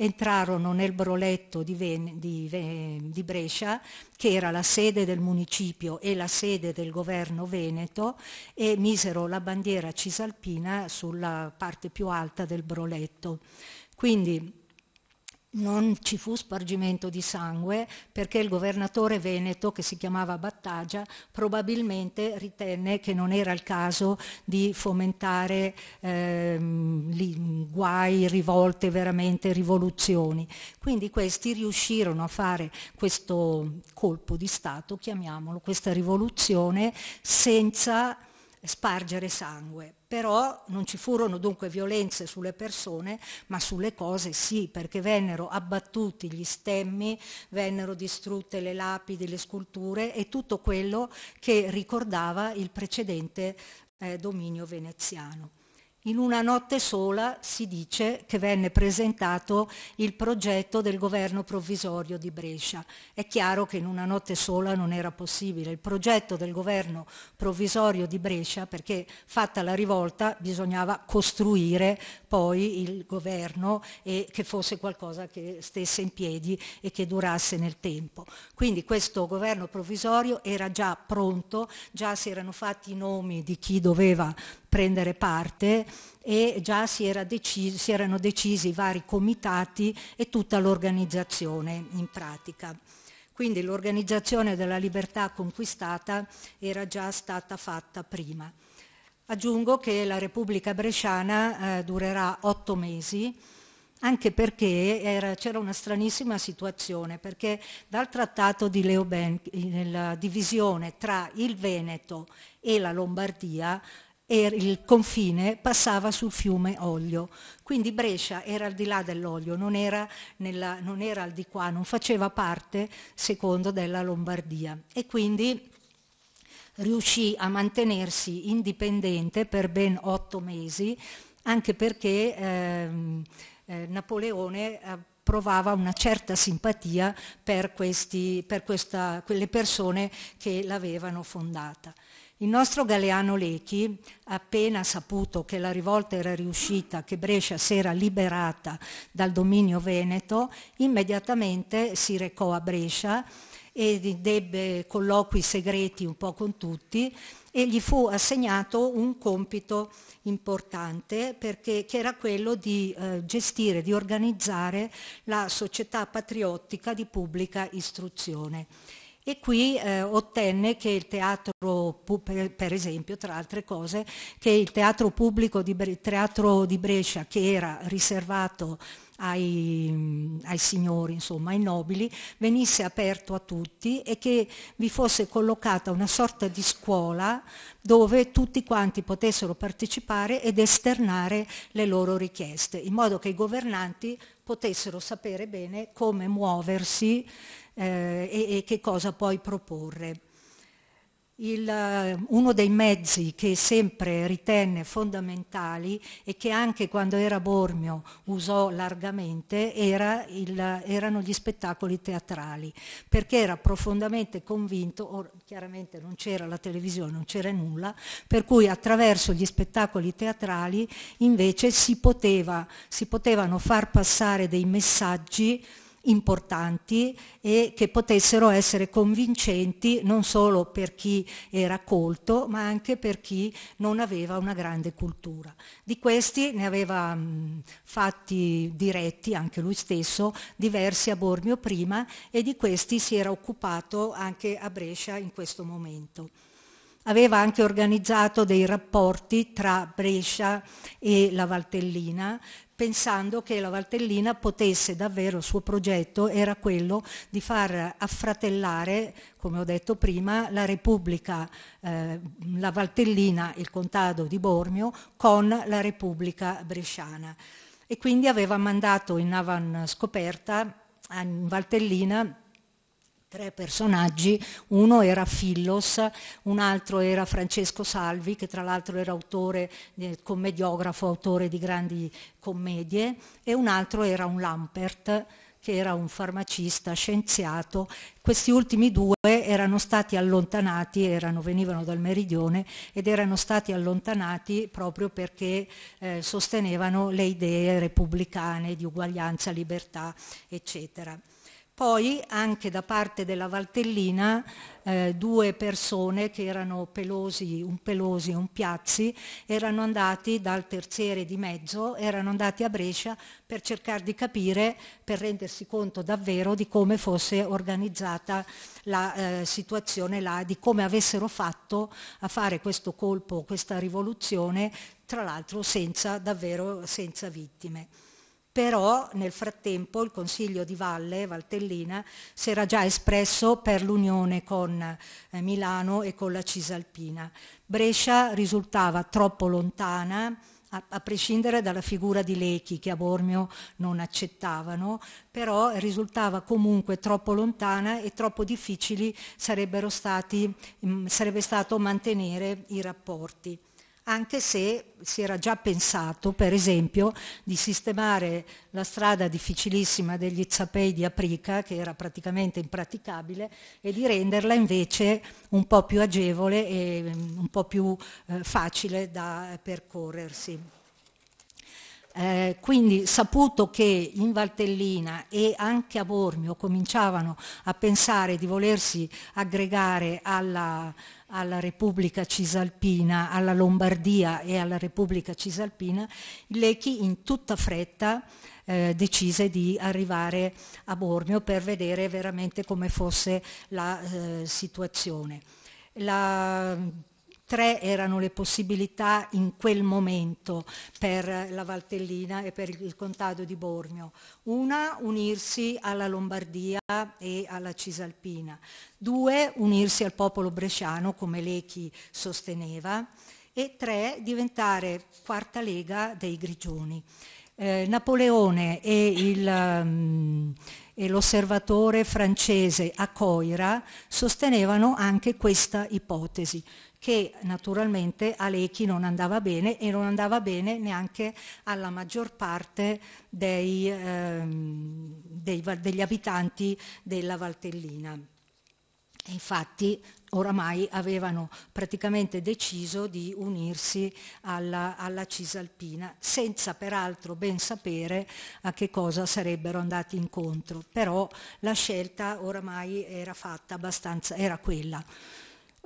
entrarono nel broletto di, Ven- di, Ven- di Brescia, che era la sede del municipio e la sede del governo veneto, e misero la bandiera cisalpina sulla parte più alta del broletto. Quindi non ci fu spargimento di sangue perché il governatore veneto, che si chiamava Battagia, probabilmente ritenne che non era il caso di fomentare ehm, guai, rivolte, veramente rivoluzioni. Quindi questi riuscirono a fare questo colpo di Stato, chiamiamolo, questa rivoluzione, senza spargere sangue. Però non ci furono dunque violenze sulle persone, ma sulle cose sì, perché vennero abbattuti gli stemmi, vennero distrutte le lapidi, le sculture e tutto quello che ricordava il precedente eh, dominio veneziano in una notte sola si dice che venne presentato il progetto del governo provvisorio di Brescia. È chiaro che in una notte sola non era possibile. Il progetto del governo provvisorio di Brescia, perché fatta la rivolta bisognava costruire poi il governo e che fosse qualcosa che stesse in piedi e che durasse nel tempo. Quindi questo governo provvisorio era già pronto, già si erano fatti i nomi di chi doveva prendere parte e già si, era deciso, si erano decisi i vari comitati e tutta l'organizzazione in pratica. Quindi l'organizzazione della libertà conquistata era già stata fatta prima. Aggiungo che la Repubblica Bresciana eh, durerà otto mesi, anche perché era, c'era una stranissima situazione, perché dal trattato di Leoben, nella divisione tra il Veneto e la Lombardia, e er-, il confine passava sul fiume Oglio. Quindi Brescia era al di là dell'Oglio, non era, nella, non era al di qua, non faceva parte, secondo, della Lombardia. E quindi riuscì a mantenersi indipendente per ben otto mesi, anche perché ehm, eh, Napoleone eh, provava una certa simpatia per, questi, per questa, quelle persone che l'avevano fondata. Il nostro Galeano Lechi, appena saputo che la rivolta era riuscita, che Brescia si era liberata dal dominio veneto, immediatamente si recò a Brescia e debbe colloqui segreti un po' con tutti e gli fu assegnato un compito importante perché, che era quello di eh, gestire, di organizzare la società patriottica di pubblica istruzione e qui eh, ottenne che il teatro, per esempio, tra altre cose, che il teatro pubblico di, Bre- teatro di Brescia, che era riservato ai, ai, signori, insomma, ai nobili, venisse aperto a tutti e che vi fosse collocata una sorta di scuola dove tutti quanti potessero partecipare ed esternare le loro richieste, in modo che i governanti potessero sapere bene come muoversi eh, e, e, che cosa puoi proporre. Il, eh, uno dei mezzi che sempre ritenne fondamentali e che anche quando era Bormio usò largamente era il, erano gli spettacoli teatrali, perché era profondamente convinto, or, chiaramente non c'era la televisione, non c'era nulla, per cui attraverso gli spettacoli teatrali invece si, poteva, si potevano far passare dei messaggi importanti e che potessero essere convincenti non solo per chi era colto ma anche per chi non aveva una grande cultura. Di questi ne aveva mh, mm, fatti diretti anche lui stesso diversi a Bormio prima e di questi si era occupato anche a Brescia in questo momento aveva anche organizzato dei rapporti tra Brescia e la Valtellina pensando che la Valtellina potesse davvero, il suo progetto era quello di far affratellare, come ho detto prima, la Repubblica, eh, la Valtellina, il contado di Bormio, con la Repubblica bresciana. E quindi aveva mandato in avan scoperta, in Valtellina, tre personaggi, uno era Fillos, un altro era Francesco Salvi, che tra l'altro era autore, eh, commediografo, autore di grandi commedie, e un altro era un Lampert, che era un farmacista, scienziato. Questi ultimi due erano stati allontanati, erano, venivano dal meridione ed erano stati allontanati proprio perché eh, sostenevano le idee repubblicane di uguaglianza, libertà, eccetera. Poi anche da parte della Valtellina eh, due persone che erano Pelosi, un Pelosi e un Piazzi, erano andati dal terziere di mezzo, erano andati a Brescia per cercare di capire, per rendersi conto davvero di come fosse organizzata la eh, situazione là, di come avessero fatto a fare questo colpo, questa rivoluzione, tra l'altro senza, davvero senza vittime però nel frattempo il Consiglio di Valle, Valtellina, si era già espresso per l'unione con eh, Milano e con la Cisalpina. Brescia risultava troppo lontana, a, a, prescindere dalla figura di Lechi che a Bormio non accettavano, però risultava comunque troppo lontana e troppo difficili stati, mh, mm, sarebbe stato mantenere i rapporti anche se si era già pensato, per esempio, di sistemare la strada difficilissima degli Izzapei di Aprica, che era praticamente impraticabile, e di renderla invece un po' più agevole e mm, un po' più eh, facile da percorrersi. Eh, quindi saputo che in Valtellina e anche a Bormio cominciavano a pensare di volersi aggregare alla alla Repubblica Cisalpina, alla Lombardia e alla Repubblica Cisalpina, Lecchi in tutta fretta eh, decise di arrivare a Bormio per vedere veramente come fosse la eh, situazione. La Tre erano le possibilità in quel momento per la Valtellina e per il contado di Bormio. Una, unirsi alla Lombardia e alla Cisalpina. Due, unirsi al popolo bresciano, come Lechi sosteneva. E tre, diventare quarta lega dei Grigioni. Eh, Napoleone e il... Um, e l'osservatore francese a Coira sostenevano anche questa ipotesi, che naturalmente a Lecchi non andava bene e non andava bene neanche alla maggior parte dei, ehm, dei, degli abitanti della Valtellina. infatti oramai avevano praticamente deciso di unirsi alla, alla, Cisalpina, senza peraltro ben sapere a che cosa sarebbero andati incontro, però la scelta oramai era fatta abbastanza, era quella.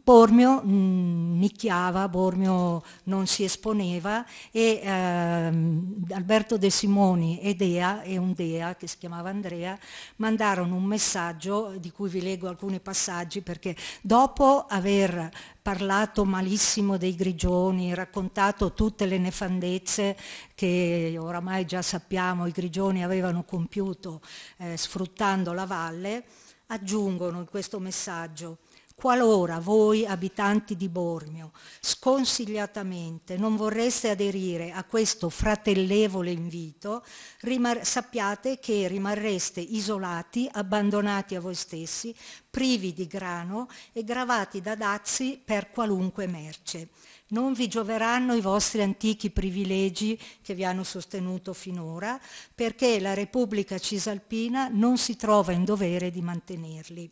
Bormio mh, mm, nicchiava, Bormio non si esponeva e ehm, Alberto De Simoni e Dea, e un Dea che si chiamava Andrea, mandarono un messaggio di cui vi leggo alcuni passaggi perché dopo aver parlato malissimo dei grigioni, raccontato tutte le nefandezze che oramai già sappiamo i grigioni avevano compiuto eh, sfruttando la valle, aggiungono in questo messaggio Qualora voi, abitanti di Bormio, sconsigliatamente non vorreste aderire a questo fratellevole invito, rimar- sappiate che rimarreste isolati, abbandonati a voi stessi, privi di grano e gravati da dazi per qualunque merce. Non vi gioveranno i vostri antichi privilegi che vi hanno sostenuto finora, perché la Repubblica Cisalpina non si trova in dovere di mantenerli.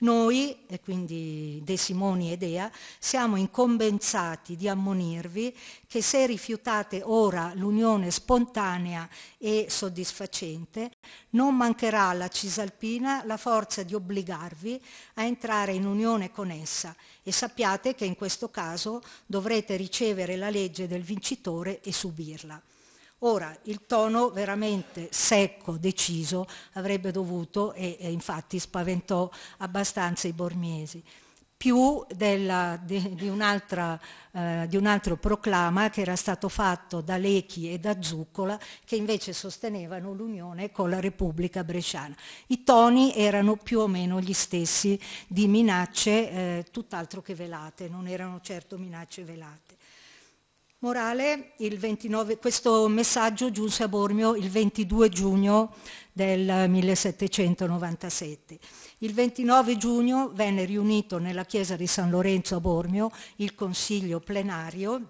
Noi, e quindi De Simoni e Dea, siamo incombenzati di ammonirvi che se rifiutate ora l'unione spontanea e soddisfacente, non mancherà alla Cisalpina la forza di obbligarvi a entrare in unione con essa e sappiate che in questo caso dovrete ricevere la legge del vincitore e subirla. Ora, il tono veramente secco, deciso, avrebbe dovuto, e, e infatti spaventò abbastanza i bormiesi più della, di, di, eh, di, un altro proclama che era stato fatto da Lechi e da Zuccola che invece sostenevano l'unione con la Repubblica Bresciana. I toni erano più o meno gli stessi di minacce eh, tutt'altro che velate, non erano certo minacce velate. Morale, questo messaggio giunse a Bormio il 22 giugno del 1797. Il 29 giugno venne riunito nella chiesa di San Lorenzo a Bormio il Consiglio plenario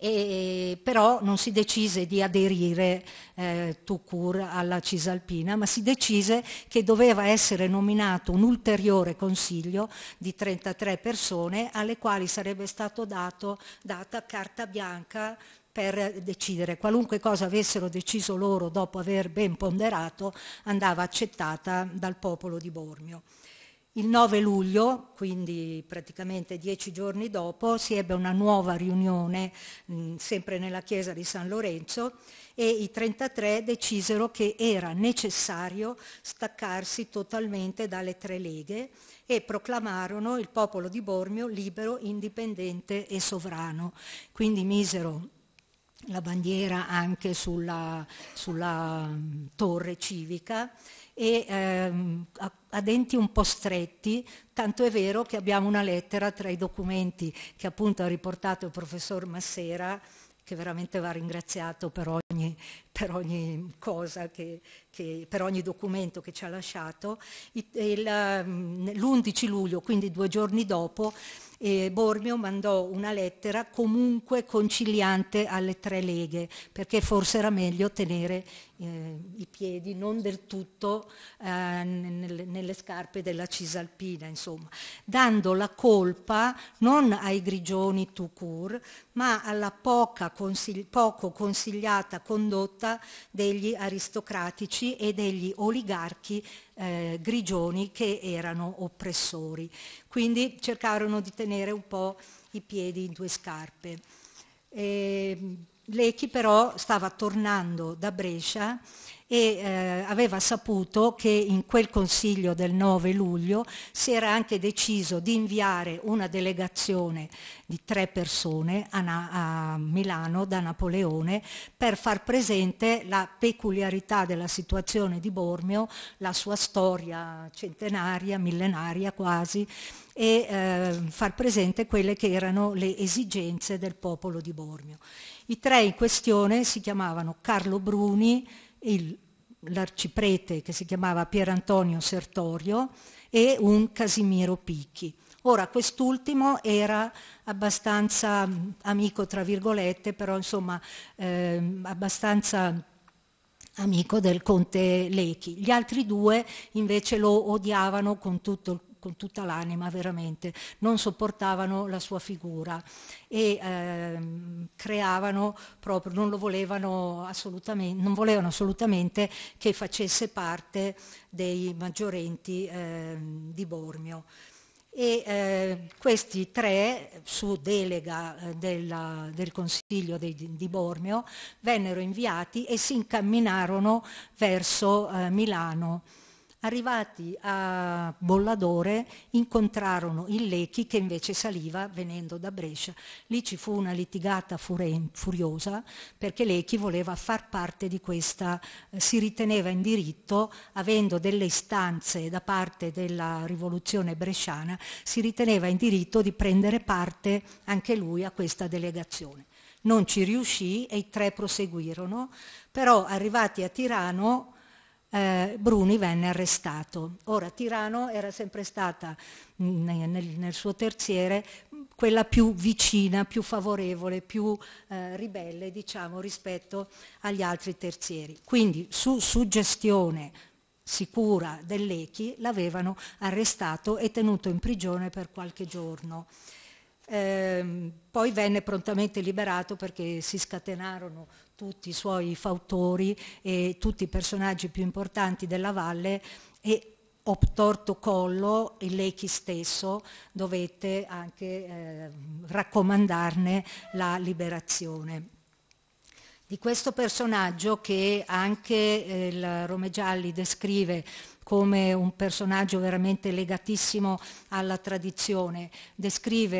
e, però non si decise di aderire eh, Tucur alla Cisalpina, ma si decise che doveva essere nominato un ulteriore consiglio di 33 persone alle quali sarebbe stata data carta bianca per decidere. Qualunque cosa avessero deciso loro dopo aver ben ponderato andava accettata dal popolo di Bormio. Il 9 luglio, quindi praticamente dieci giorni dopo, si ebbe una nuova riunione mh, mm, sempre nella chiesa di San Lorenzo e i 33 decisero che era necessario staccarsi totalmente dalle tre leghe e proclamarono il popolo di Bormio libero, indipendente e sovrano. Quindi misero la bandiera anche sulla, sulla mm, torre civica e ehm, a, a denti un po' stretti, tanto è vero che abbiamo una lettera tra i documenti che appunto ha riportato il professor Massera, che veramente va ringraziato per ogni per ogni cosa, che, che, per ogni documento che ci ha lasciato. L'11 ehm, luglio, quindi due giorni dopo, eh, Bormio mandò una lettera comunque conciliante alle tre leghe, perché forse era meglio tenere eh, i piedi non del tutto eh, nel, nelle scarpe della Cisalpina, insomma, dando la colpa non ai grigioni tout court, ma alla poca consigli- poco consigliata condotta rivolta degli aristocratici e degli oligarchi eh, grigioni che erano oppressori. Quindi cercarono di tenere un po' i piedi in due scarpe. E, ehm, Lechi però stava tornando da Brescia e eh, aveva saputo che in quel consiglio del 9 luglio si era anche deciso di inviare una delegazione di tre persone a, Na- a, Milano da Napoleone per far presente la peculiarità della situazione di Bormio, la sua storia centenaria, millenaria quasi, e eh, far presente quelle che erano le esigenze del popolo di Bormio. I tre in questione si chiamavano Carlo Bruni, il, l'arciprete che si chiamava Pier Antonio Sertorio e un Casimiro Picchi. Ora quest'ultimo era abbastanza mm, amico, tra virgolette, però insomma eh, abbastanza amico del conte Lechi. Gli altri due invece lo odiavano con tutto il con tutta l'anima veramente, non sopportavano la sua figura e ehm, creavano proprio, non lo volevano assolutamente, non volevano assolutamente che facesse parte dei maggiorenti ehm, di Bormio. E, eh, questi tre, su delega eh, della, del Consiglio di, di, Bormio, vennero inviati e si incamminarono verso eh, Milano. Arrivati a Bolladore incontrarono il Lechi che invece saliva venendo da Brescia. Lì ci fu una litigata furiosa perché Lechi voleva far parte di questa, eh, si riteneva in diritto, avendo delle istanze da parte della rivoluzione bresciana, si riteneva in diritto di prendere parte anche lui a questa delegazione. Non ci riuscì e i tre proseguirono, però arrivati a Tirano eh, Bruni venne arrestato. Ora Tirano era sempre stata mm, nel, nel, suo terziere quella più vicina, più favorevole, più eh, ribelle diciamo, rispetto agli altri terzieri. Quindi su suggestione sicura dell'Echi l'avevano arrestato e tenuto in prigione per qualche giorno. Eh, poi venne prontamente liberato perché si scatenarono tutti i suoi fautori e tutti i personaggi più importanti della valle e Optorto collo e Lecchi stesso dovette anche eh, raccomandarne la liberazione. Di questo personaggio che anche eh, il Romegialli descrive come un personaggio veramente legatissimo alla tradizione. Descrive,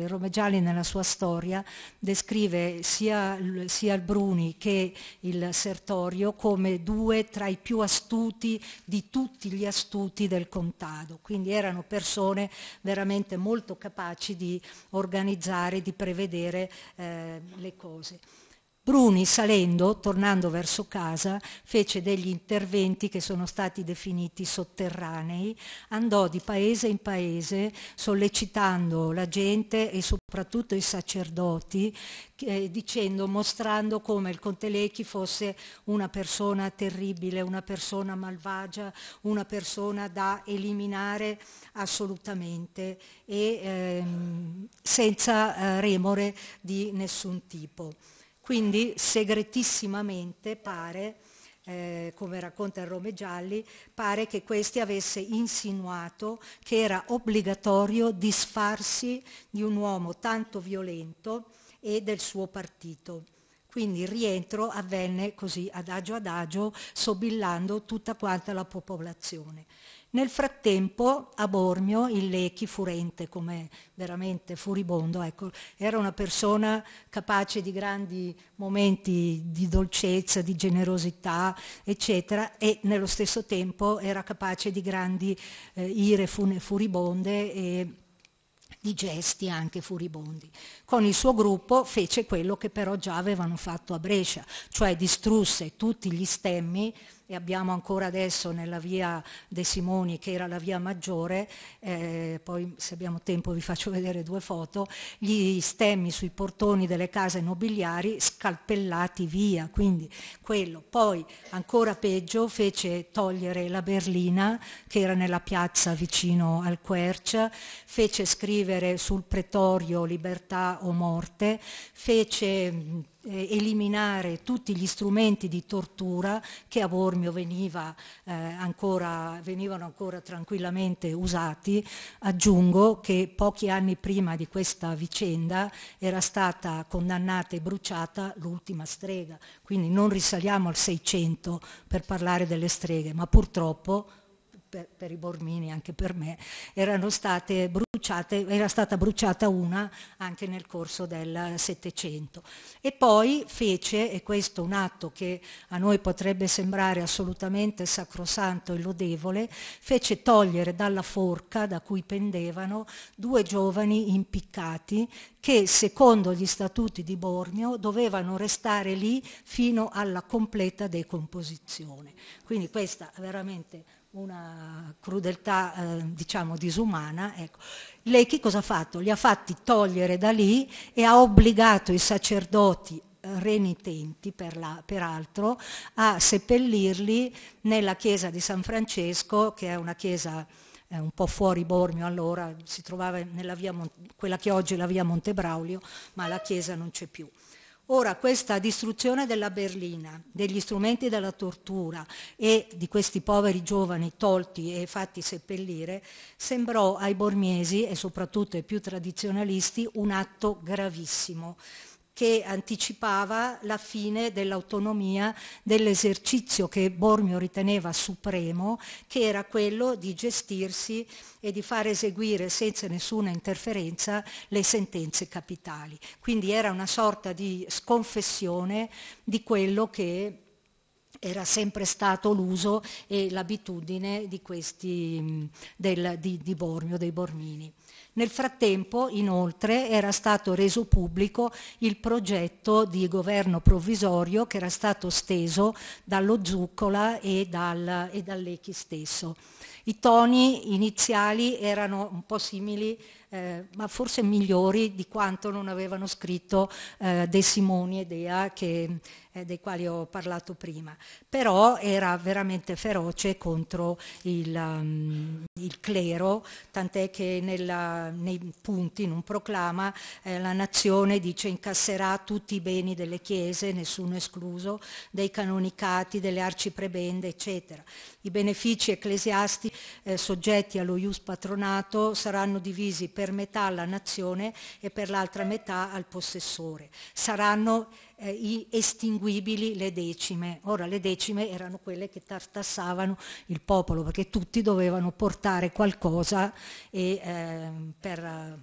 eh, Romegiali nella sua storia, descrive sia, sia il Bruni che il Sertorio come due tra i più astuti di tutti gli astuti del contado. Quindi erano persone veramente molto capaci di organizzare, di prevedere eh, le cose. Bruni, salendo, tornando verso casa, fece degli interventi che sono stati definiti sotterranei, andò di paese in paese sollecitando la gente e soprattutto i sacerdoti, eh, dicendo, mostrando come il Contelecchi fosse una persona terribile, una persona malvagia, una persona da eliminare assolutamente e ehm, senza eh, remore di nessun tipo. Quindi segretissimamente pare, eh, come racconta il Rome Gialli, pare che questi avesse insinuato che era obbligatorio disfarsi di un uomo tanto violento e del suo partito. Quindi il rientro avvenne così adagio adagio, sobillando tutta quanta la popolazione. Nel frattempo a Bormio il Lecchi, furente come veramente furibondo, ecco, era una persona capace di grandi momenti di dolcezza, di generosità, eccetera, e nello stesso tempo era capace di grandi eh, ire furibonde e di gesti anche furibondi. Con il suo gruppo fece quello che però già avevano fatto a Brescia, cioè distrusse tutti gli stemmi e abbiamo ancora adesso nella via De Simoni, che era la via maggiore, eh, poi se abbiamo tempo vi faccio vedere due foto, gli stemmi sui portoni delle case nobiliari scalpellati via, quindi quello. Poi ancora peggio fece togliere la berlina che era nella piazza vicino al Quercia, fece scrivere sul pretorio libertà o morte, fece eh, eliminare tutti gli strumenti di tortura che a Bormio veniva, eh, ancora, venivano ancora tranquillamente usati. Aggiungo che pochi anni prima di questa vicenda era stata condannata e bruciata l'ultima strega, quindi non risaliamo al 600 per parlare delle streghe, ma purtroppo per, per, i Bormini, anche per me, erano state bruciate, era stata bruciata una anche nel corso del Settecento. E poi fece, e questo è un atto che a noi potrebbe sembrare assolutamente sacrosanto e lodevole, fece togliere dalla forca da cui pendevano due giovani impiccati che secondo gli statuti di Bormio dovevano restare lì fino alla completa decomposizione. Quindi questa veramente una crudeltà eh, diciamo disumana. Ecco. Lei che cosa ha fatto? Li ha fatti togliere da lì e ha obbligato i sacerdoti eh, renitenti, per la, peraltro, a seppellirli nella chiesa di San Francesco, che è una chiesa eh, un po' fuori Bormio allora, si trovava nella via, quella che oggi è la via Montebraulio, ma la chiesa non c'è più. Ora questa distruzione della berlina, degli strumenti della tortura e di questi poveri giovani tolti e fatti seppellire sembrò ai bormiesi e soprattutto ai più tradizionalisti un atto gravissimo che anticipava la fine dell'autonomia dell'esercizio che Bormio riteneva supremo, che era quello di gestirsi e di far eseguire senza nessuna interferenza le sentenze capitali. Quindi era una sorta di sconfessione di quello che era sempre stato l'uso e l'abitudine di, questi, del, di, di Bormio, dei Bormini. Nel frattempo, inoltre, era stato reso pubblico il progetto di governo provvisorio che era stato steso dallo Zuccola e, dal, e dall'Echi stesso. I toni iniziali erano un po' simili, eh, ma forse migliori di quanto non avevano scritto eh, De Simoni e Dea che eh, dei quali ho parlato prima, però era veramente feroce contro il, um, il clero, tant'è che nella, nei punti, in un proclama, eh, la nazione dice incasserà tutti i beni delle chiese, nessuno escluso, dei canonicati, delle arciprebende, eccetera. I benefici ecclesiasti eh, soggetti allo ius patronato saranno divisi per metà alla nazione e per l'altra metà al possessore. Saranno eh, i estinguibili le decime. Ora le decime erano quelle che tartassavano il popolo perché tutti dovevano portare qualcosa e, eh, per,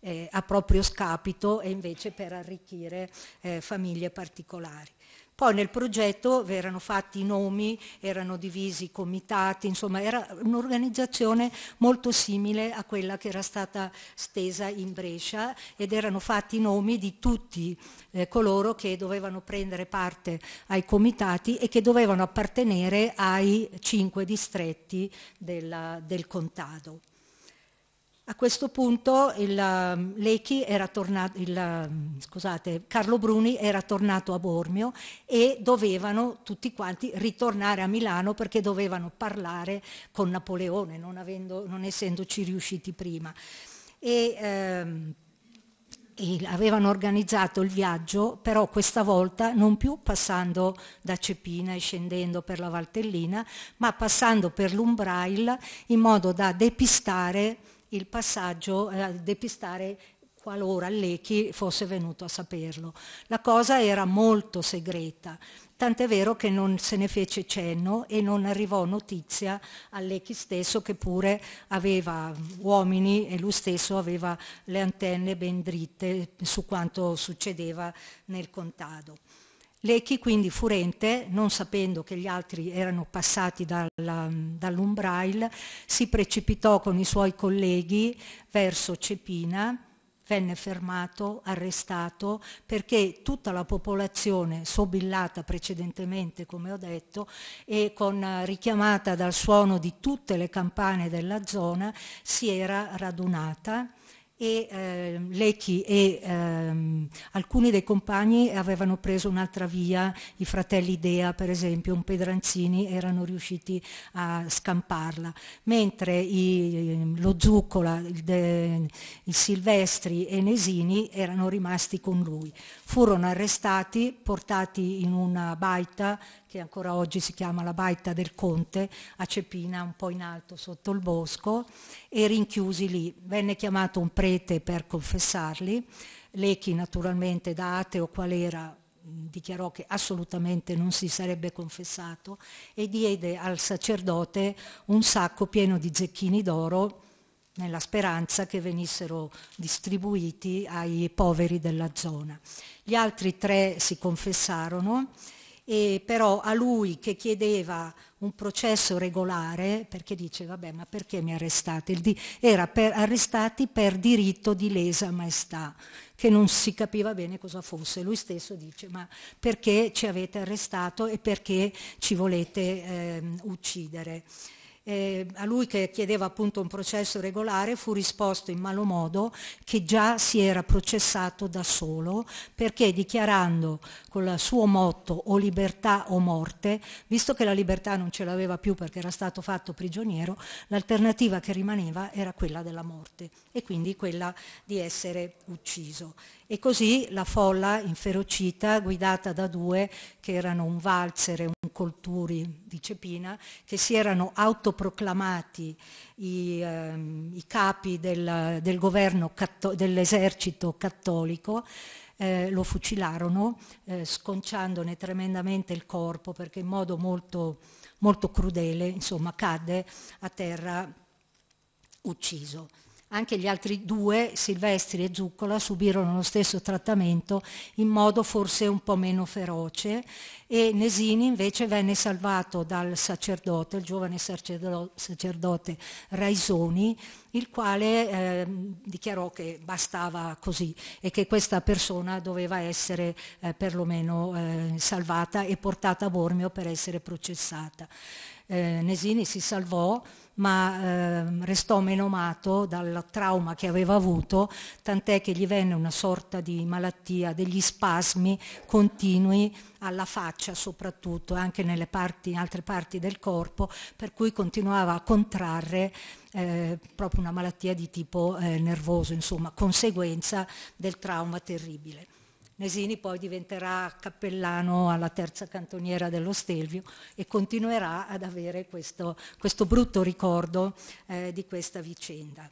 eh, a proprio scapito e invece per arricchire eh, famiglie particolari. Poi nel progetto erano fatti i nomi, erano divisi i comitati, insomma era un'organizzazione molto simile a quella che era stata stesa in Brescia ed erano fatti i nomi di tutti eh, coloro che dovevano prendere parte ai comitati e che dovevano appartenere ai cinque distretti della, del contado. A questo punto il, um, tornato, il, um, scusate, Carlo Bruni era tornato a Bormio e dovevano tutti quanti ritornare a Milano perché dovevano parlare con Napoleone, non, avendo, non essendoci riusciti prima. E, ehm, e avevano organizzato il viaggio, però questa volta non più passando da Cepina e scendendo per la Valtellina, ma passando per l'Umbrail in modo da depistare il passaggio, eh, depistare qualora Lecchi fosse venuto a saperlo. La cosa era molto segreta, tant'è vero che non se ne fece cenno e non arrivò notizia a Lechi stesso che pure aveva uomini e lui stesso aveva le antenne ben dritte su quanto succedeva nel contado. Lecchi quindi furente, non sapendo che gli altri erano passati dal, dall'Umbrail, si precipitò con i suoi colleghi verso Cepina, venne fermato, arrestato, perché tutta la popolazione, sobillata precedentemente, come ho detto, e con, eh, richiamata dal suono di tutte le campane della zona, si era radunata e eh, Lecchi e ehm, alcuni dei compagni avevano preso un'altra via, i fratelli Dea per esempio, un Pedranzini, erano riusciti a scamparla, mentre i, ehm, lo Zuccola, il, De, il Silvestri e Nesini erano rimasti con lui. Furono arrestati, portati in una baita che ancora oggi si chiama la Baita del Conte, a Cepina, un po' in alto sotto il bosco, e rinchiusi lì. Venne chiamato un prete per confessarli. Lechi, naturalmente, da ateo qual era, mm, dichiarò che assolutamente non si sarebbe confessato e diede al sacerdote un sacco pieno di zecchini d'oro nella speranza che venissero distribuiti ai poveri della zona. Gli altri tre si confessarono e però a lui che chiedeva un processo regolare, perché dice vabbè ma perché mi arrestate? Di- era per, arrestati per diritto di lesa maestà, che non si capiva bene cosa fosse. Lui stesso dice ma perché ci avete arrestato e perché ci volete eh, uccidere? eh, a lui che chiedeva appunto un processo regolare fu risposto in malo modo che già si era processato da solo perché dichiarando con il suo motto o libertà o morte, visto che la libertà non ce l'aveva più perché era stato fatto prigioniero, l'alternativa che rimaneva era quella della morte e quindi quella di essere ucciso. E così la folla inferocita, guidata da due che erano un valzer e un Colturi di Cepina, che si erano autoproclamati i, ehm, i capi del, del governo catto- dell'esercito cattolico, eh, lo fucilarono eh, sconciandone tremendamente il corpo perché in modo molto, molto crudele, insomma, cadde a terra ucciso. Anche gli altri due, Silvestri e Zuccola, subirono lo stesso trattamento in modo forse un po' meno feroce e Nesini invece venne salvato dal sacerdote, il giovane sacerdo, sacerdote Raisoni, il quale eh, dichiarò che bastava così e che questa persona doveva essere eh, perlomeno eh, salvata e portata a Bormio per essere processata eh, Nesini si salvò ma eh, restò menomato dal trauma che aveva avuto, tant'è che gli venne una sorta di malattia, degli spasmi continui alla faccia soprattutto, anche nelle parti, in altre parti del corpo, per cui continuava a contrarre eh, proprio una malattia di tipo eh, nervoso, insomma, conseguenza del trauma terribile. Nesini poi diventerà cappellano alla terza cantoniera dello Stelvio e continuerà ad avere questo, questo brutto ricordo eh, di questa vicenda.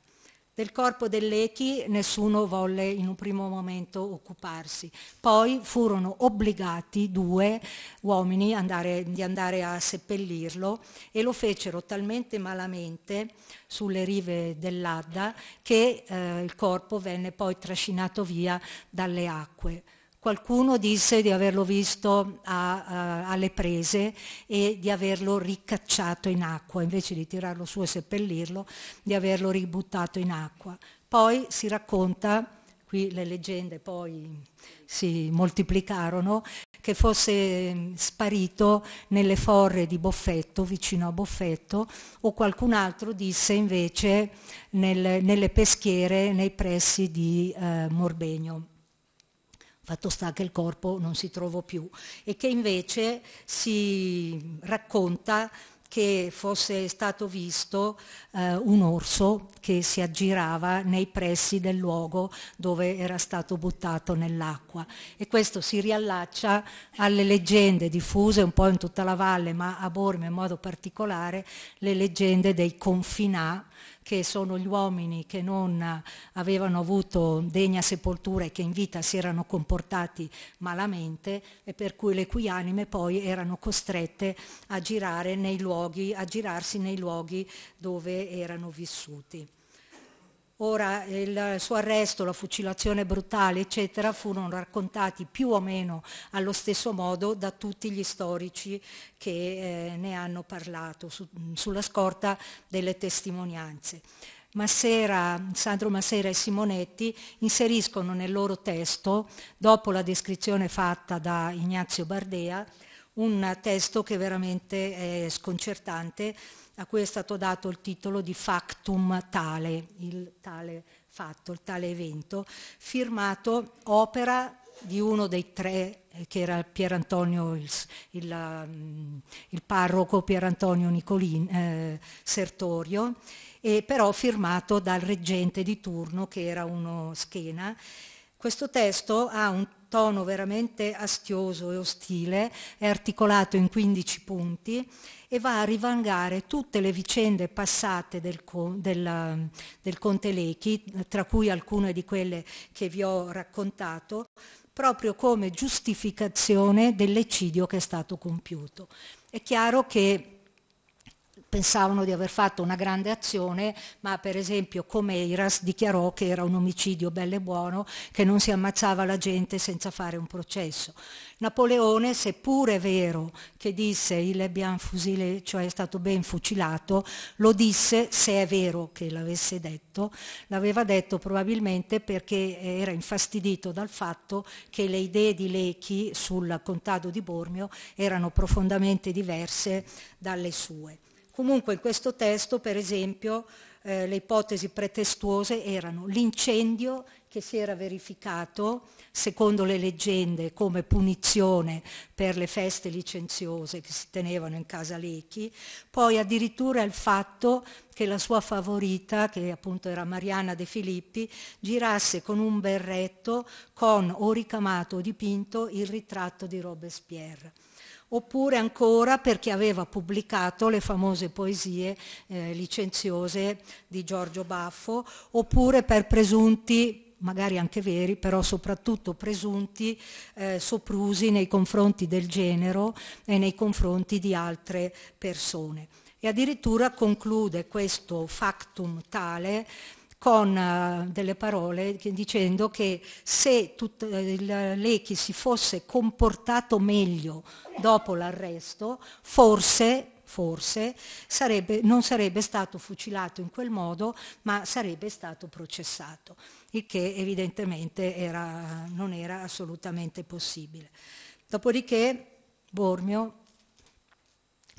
Del corpo dell'Echi nessuno volle in un primo momento occuparsi, poi furono obbligati due uomini andare, di andare a seppellirlo e lo fecero talmente malamente sulle rive dell'Adda che eh, il corpo venne poi trascinato via dalle acque. Qualcuno disse di averlo visto a, a, alle prese e di averlo ricacciato in acqua, invece di tirarlo su e seppellirlo, di averlo ributtato in acqua. Poi si racconta, qui le leggende poi si moltiplicarono, che fosse mm, sparito nelle forre di Boffetto, vicino a Boffetto, o qualcun altro disse invece nel, nelle peschiere nei pressi di eh, Morbegno fatto sta che il corpo non si trovò più e che invece si racconta che fosse stato visto eh, un orso che si aggirava nei pressi del luogo dove era stato buttato nell'acqua. E questo si riallaccia alle leggende diffuse un po' in tutta la valle, ma a Bormio in modo particolare, le leggende dei confinà, che sono gli uomini che non avevano avuto degna sepoltura e che in vita si erano comportati malamente e per cui le cui anime poi erano costrette a girare nei luoghi, a girarsi nei luoghi dove erano vissuti. Ora il suo arresto, la fucilazione brutale, eccetera, furono raccontati più o meno allo stesso modo da tutti gli storici che eh, ne hanno parlato, su, sulla scorta delle testimonianze. Massera, Sandro Massera e Simonetti inseriscono nel loro testo, dopo la descrizione fatta da Ignazio Bardea, un testo che veramente è sconcertante a cui è stato dato il titolo di Factum Tale, il tale fatto, il tale evento, firmato opera di uno dei tre, eh, che era Pier Antonio, il, il, mm, il parroco Pier Antonio Nicolin, eh, Sertorio, e però firmato dal reggente di turno che era uno Schena questo testo ha un tono veramente astioso e ostile, è articolato in 15 punti e va a rivangare tutte le vicende passate del, del, del Conte Lechi, tra cui alcune di quelle che vi ho raccontato, proprio come giustificazione dell'eccidio che è stato compiuto. È chiaro che pensavano di aver fatto una grande azione, ma per esempio Comeiras dichiarò che era un omicidio bello e buono, che non si ammazzava la gente senza fare un processo. Napoleone, seppur è vero che disse il è bien fusilé, cioè è stato ben fucilato, lo disse, se è vero che l'avesse detto, l'aveva detto probabilmente perché era infastidito dal fatto che le idee di Lecchi sul contado di Bormio erano profondamente diverse dalle sue. Comunque in questo testo, per esempio, eh, le ipotesi pretestuose erano l'incendio che si era verificato, secondo le leggende, come punizione per le feste licenziose che si tenevano in casa Lecchi, poi addirittura il fatto che la sua favorita, che appunto era Mariana De Filippi, girasse con un berretto con o ricamato o dipinto il ritratto di Robespierre oppure ancora perché aveva pubblicato le famose poesie eh, licenziose di Giorgio Baffo, oppure per presunti magari anche veri, però soprattutto presunti eh, soprusi nei confronti del genero e nei confronti di altre persone. E addirittura conclude questo factum tale con eh, delle parole dicendo che se tut- eh, Lechi si fosse comportato meglio dopo l'arresto, forse forse sarebbe, non sarebbe stato fucilato in quel modo, ma sarebbe stato processato, il che evidentemente era, non era assolutamente possibile. Dopodiché Bormio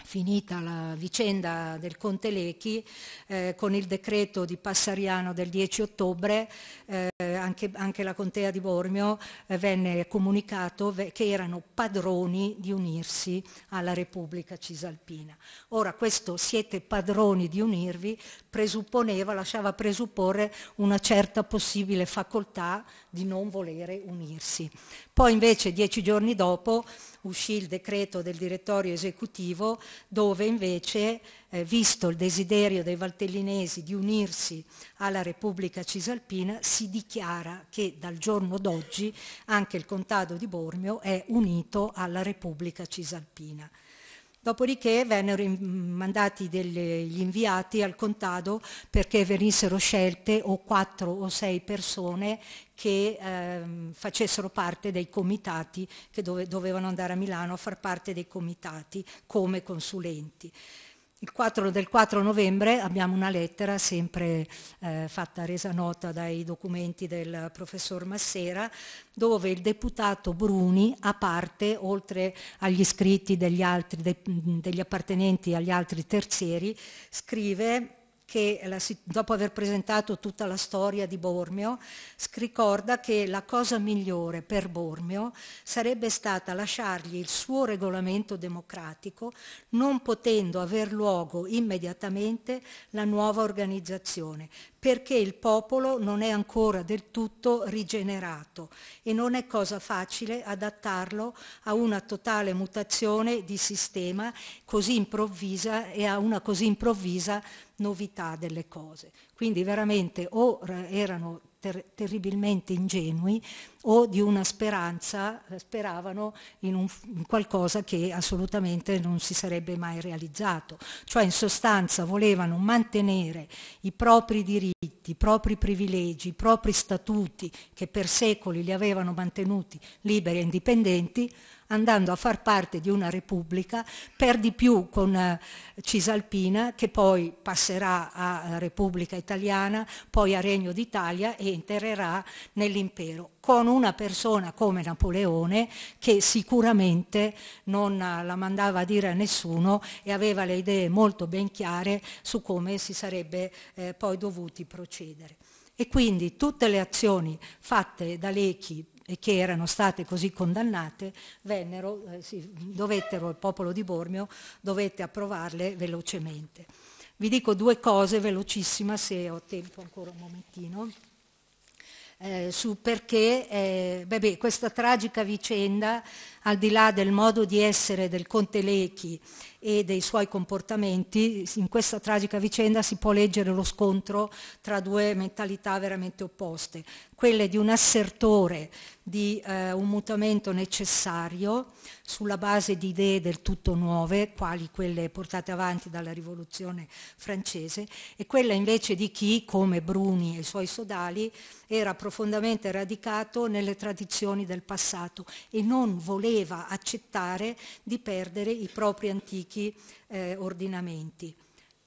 finita la vicenda del Conte Lecchi, eh, con il decreto di Passariano del 10 ottobre, eh, anche, anche, la contea di Bormio eh, venne comunicato che erano padroni di unirsi alla Repubblica Cisalpina. Ora questo siete padroni di unirvi presupponeva, lasciava presupporre una certa possibile facoltà di non volere unirsi. Poi invece dieci giorni dopo uscì il decreto del direttorio esecutivo dove invece, eh, visto il desiderio dei valtellinesi di unirsi alla Repubblica Cisalpina, si dichiara che dal giorno d'oggi anche il contado di Bormio è unito alla Repubblica Cisalpina. Dopodiché vennero mandati degli inviati al contado perché venissero scelte o quattro o sei persone che ehm, facessero parte dei comitati, che dove, dovevano andare a Milano a far parte dei comitati come consulenti. Il 4 del 4 novembre abbiamo una lettera, sempre eh, fatta resa nota dai documenti del professor Massera, dove il deputato Bruni, a parte, oltre agli iscritti degli, altri, de, degli appartenenti agli altri terzieri, scrive che la, dopo aver presentato tutta la storia di Bormio, ricorda che la cosa migliore per Bormio sarebbe stata lasciargli il suo regolamento democratico, non potendo aver luogo immediatamente la nuova organizzazione, perché il popolo non è ancora del tutto rigenerato e non è cosa facile adattarlo a una totale mutazione di sistema così improvvisa e a una così improvvisa novità delle cose. Quindi veramente o erano ter- terribilmente ingenui o di una speranza, speravano in, un, in qualcosa che assolutamente non si sarebbe mai realizzato. Cioè in sostanza volevano mantenere i propri diritti, i propri privilegi, i propri statuti che per secoli li avevano mantenuti liberi e indipendenti, andando a far parte di una repubblica, per di più con eh, Cisalpina, che poi passerà a Repubblica Italiana, poi a Regno d'Italia e entrerà nell'impero, con una persona come Napoleone che sicuramente non la mandava a dire a nessuno e aveva le idee molto ben chiare su come si sarebbe eh, poi dovuti procedere. E quindi tutte le azioni fatte da Lechi e che erano state così condannate, vennero, eh, sì, dovettero, il popolo di Bormio dovette approvarle velocemente. Vi dico due cose velocissima se ho tempo ancora un momentino. Eh, su perché eh, beh, beh, questa tragica vicenda al di là del modo di essere del conte Lechi e dei suoi comportamenti, in questa tragica vicenda si può leggere lo scontro tra due mentalità veramente opposte, quelle di un assertore di eh, un mutamento necessario sulla base di idee del tutto nuove, quali quelle portate avanti dalla rivoluzione francese, e quella invece di chi, come Bruni e i suoi sodali, era profondamente radicato nelle tradizioni del passato e non voleva poteva accettare di perdere i propri antichi eh, ordinamenti.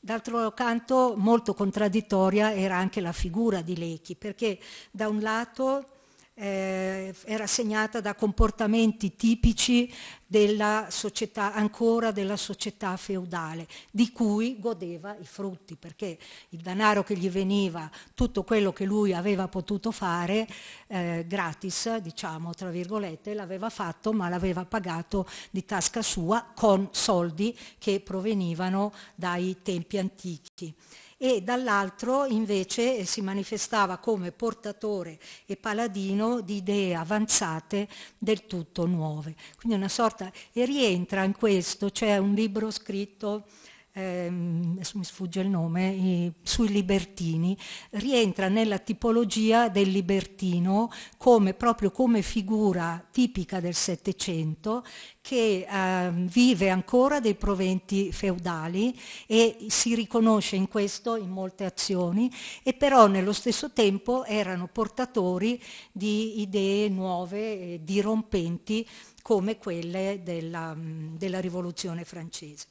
D'altro canto molto contraddittoria era anche la figura di Lecchi, perché da un lato eh, era segnata da comportamenti tipici della società, ancora della società feudale, di cui godeva i frutti, perché il denaro che gli veniva, tutto quello che lui aveva potuto fare eh, gratis, diciamo tra virgolette, l'aveva fatto ma l'aveva pagato di tasca sua con soldi che provenivano dai tempi antichi e dall'altro invece eh, si manifestava come portatore e paladino di idee avanzate del tutto nuove. Quindi una sorta, e rientra in questo, c'è cioè un libro scritto ehm, mi sfugge il nome, i, sui libertini, rientra nella tipologia del libertino come, proprio come figura tipica del Settecento che eh, vive ancora dei proventi feudali e si riconosce in questo in molte azioni e però nello stesso tempo erano portatori di idee nuove, eh, dirompenti come quelle della, della rivoluzione francese.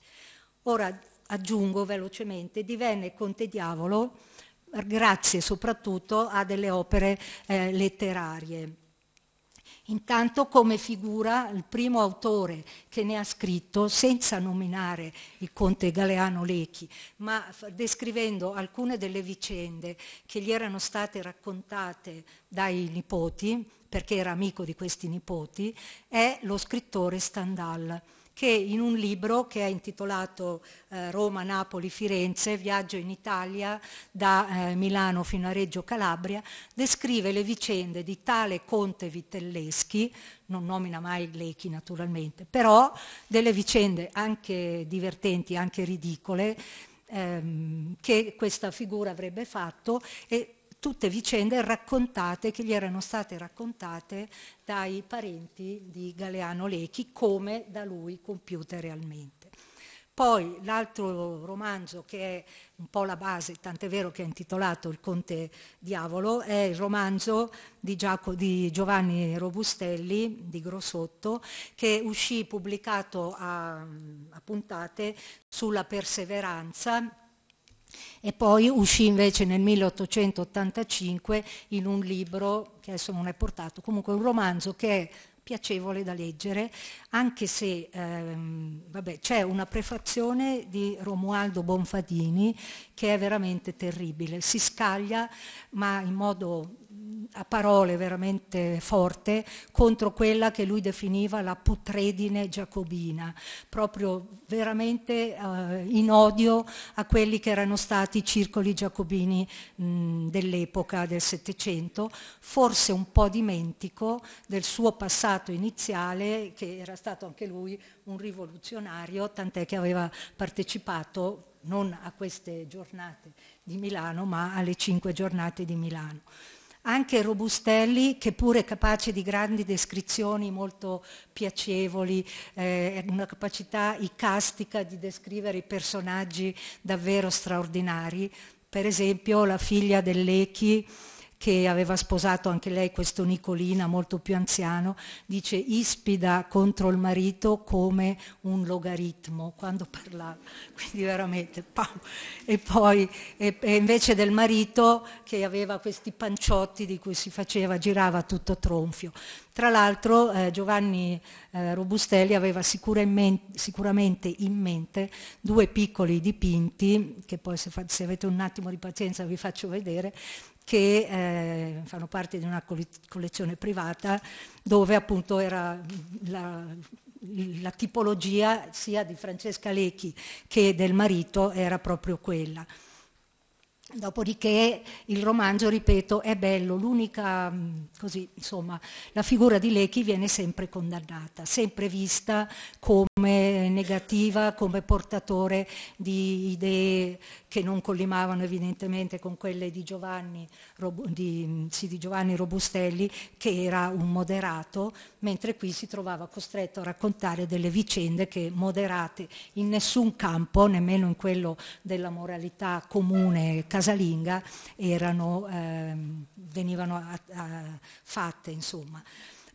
Ora, aggiungo velocemente, divenne Conte Diavolo eh, grazie soprattutto a delle opere eh, letterarie. Intanto come figura il primo autore che ne ha scritto, senza nominare il conte Galeano Lecchi, ma descrivendo alcune delle vicende che gli erano state raccontate dai nipoti, perché era amico di questi nipoti, è lo scrittore Stendhal che in un libro che è intitolato eh, Roma, Napoli, Firenze, Viaggio in Italia da eh, Milano fino a Reggio Calabria, descrive le vicende di tale conte Vitelleschi, non nomina mai Lechi naturalmente, però delle vicende anche divertenti, anche ridicole, ehm, che questa figura avrebbe fatto e tutte vicende raccontate che gli erano state raccontate dai parenti di Galeano Lechi come da lui compiute realmente. Poi l'altro romanzo che è un po' la base, tant'è vero che è intitolato Il Conte Diavolo, è il romanzo di, Giacomo, di Giovanni Robustelli di Grossotto che uscì pubblicato a, a puntate sulla perseveranza e poi uscì invece nel 1885 in un libro, che adesso non è portato, comunque un romanzo che è piacevole da leggere, anche se ehm, vabbè, c'è una prefazione di Romualdo Bonfadini che è veramente terribile, si scaglia ma in modo a parole veramente forte contro quella che lui definiva la putredine giacobina, proprio veramente eh, in odio a quelli che erano stati i circoli giacobini mh, dell'epoca del Settecento, forse un po' dimentico del suo passato iniziale, che era stato anche lui un rivoluzionario, tant'è che aveva partecipato non a queste giornate di Milano, ma alle cinque giornate di Milano anche Robustelli, che pure è capace di grandi descrizioni molto piacevoli, eh, una capacità icastica di descrivere i personaggi davvero straordinari, per esempio la figlia dell'Echi, che aveva sposato anche lei questo Nicolina molto più anziano, dice ispida contro il marito come un logaritmo quando parlava, quindi veramente pam. E poi e, e invece del marito che aveva questi panciotti di cui si faceva, girava tutto tronfio. Tra l'altro eh, Giovanni eh, Robustelli aveva sicuramente, sicuramente, in mente due piccoli dipinti, che poi se, fa, se avete un attimo di pazienza vi faccio vedere, che eh, fanno parte di una collezione privata dove appunto era la, la tipologia sia di Francesca Lecchi che del marito era proprio quella. Dopodiché il romanzo, ripeto, è bello, l'unica, così, insomma, la figura di Lecchi viene sempre condannata, sempre vista come come negativa, come portatore di idee che non collimavano evidentemente con quelle di Giovanni, di, sì, di Giovanni Robustelli, che era un moderato, mentre qui si trovava costretto a raccontare delle vicende che moderate in nessun campo, nemmeno in quello della moralità comune casalinga, erano, eh, venivano a, a, fatte. Insomma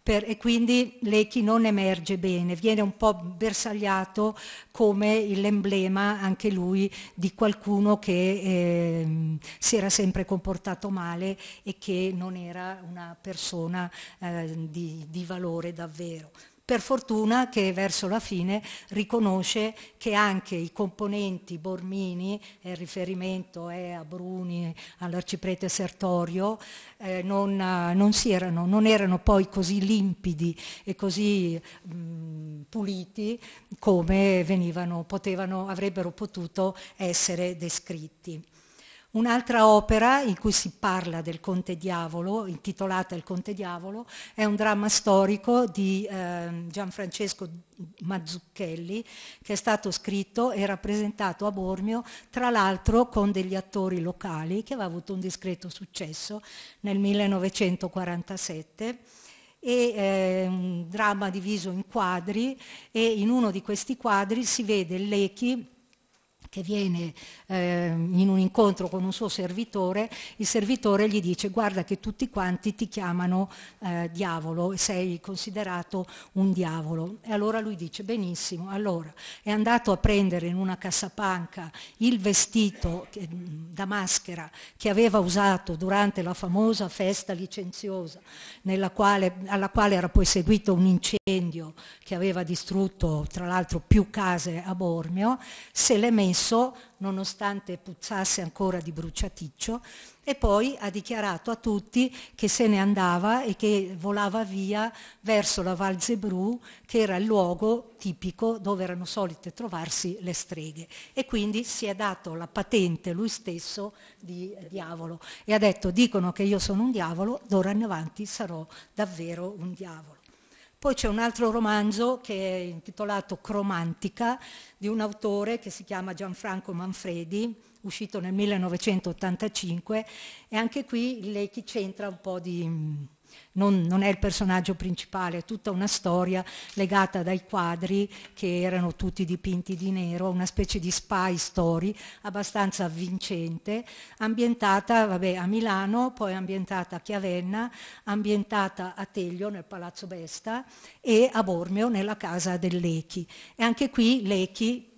per, e quindi Lecchi non emerge bene, viene un po' bersagliato come l'emblema anche lui di qualcuno che eh, si era sempre comportato male e che non era una persona eh, di, di valore davvero. Per fortuna che verso la fine riconosce che anche i componenti Bormini, il eh, riferimento è a Bruni, all'arciprete Sertorio, eh, non, eh, non, erano, non, erano, poi così limpidi e così mh, puliti come venivano, potevano, avrebbero potuto essere descritti. Un'altra opera in cui si parla del Conte Diavolo, intitolata Il Conte Diavolo, è un dramma storico di eh, Gianfrancesco Mazzucchelli che è stato scritto e rappresentato a Bormio, tra l'altro con degli attori locali che aveva avuto un discreto successo nel 1947 È eh, un dramma diviso in quadri e in uno di questi quadri si vede Lechi che viene eh, in un incontro con un suo servitore, il servitore gli dice guarda che tutti quanti ti chiamano eh, diavolo e sei considerato un diavolo. E allora lui dice benissimo, allora è andato a prendere in una cassapanca il vestito che, da maschera che aveva usato durante la famosa festa licenziosa quale, alla quale era poi seguito un incendio che aveva distrutto tra l'altro più case a Bormio, se l'è messo rimosso, nonostante puzzasse ancora di bruciaticcio, e poi ha dichiarato a tutti che se ne andava e che volava via verso la Val Zebru, che era il luogo tipico dove erano solite trovarsi le streghe. E quindi si è dato la patente lui stesso di eh, diavolo e ha detto dicono che io sono un diavolo, d'ora in avanti sarò davvero un diavolo. Poi c'è un altro romanzo che è intitolato Cromantica di un autore che si chiama Gianfranco Manfredi, uscito nel 1985, e anche qui lei chi c'entra un po' di non, non, è il personaggio principale, è tutta una storia legata dai quadri che erano tutti dipinti di nero, una specie di spy story abbastanza avvincente, ambientata vabbè, a Milano, poi ambientata a Chiavenna, ambientata a Teglio nel Palazzo Besta e a Bormio nella casa dell'Echi. E anche qui l'Echi,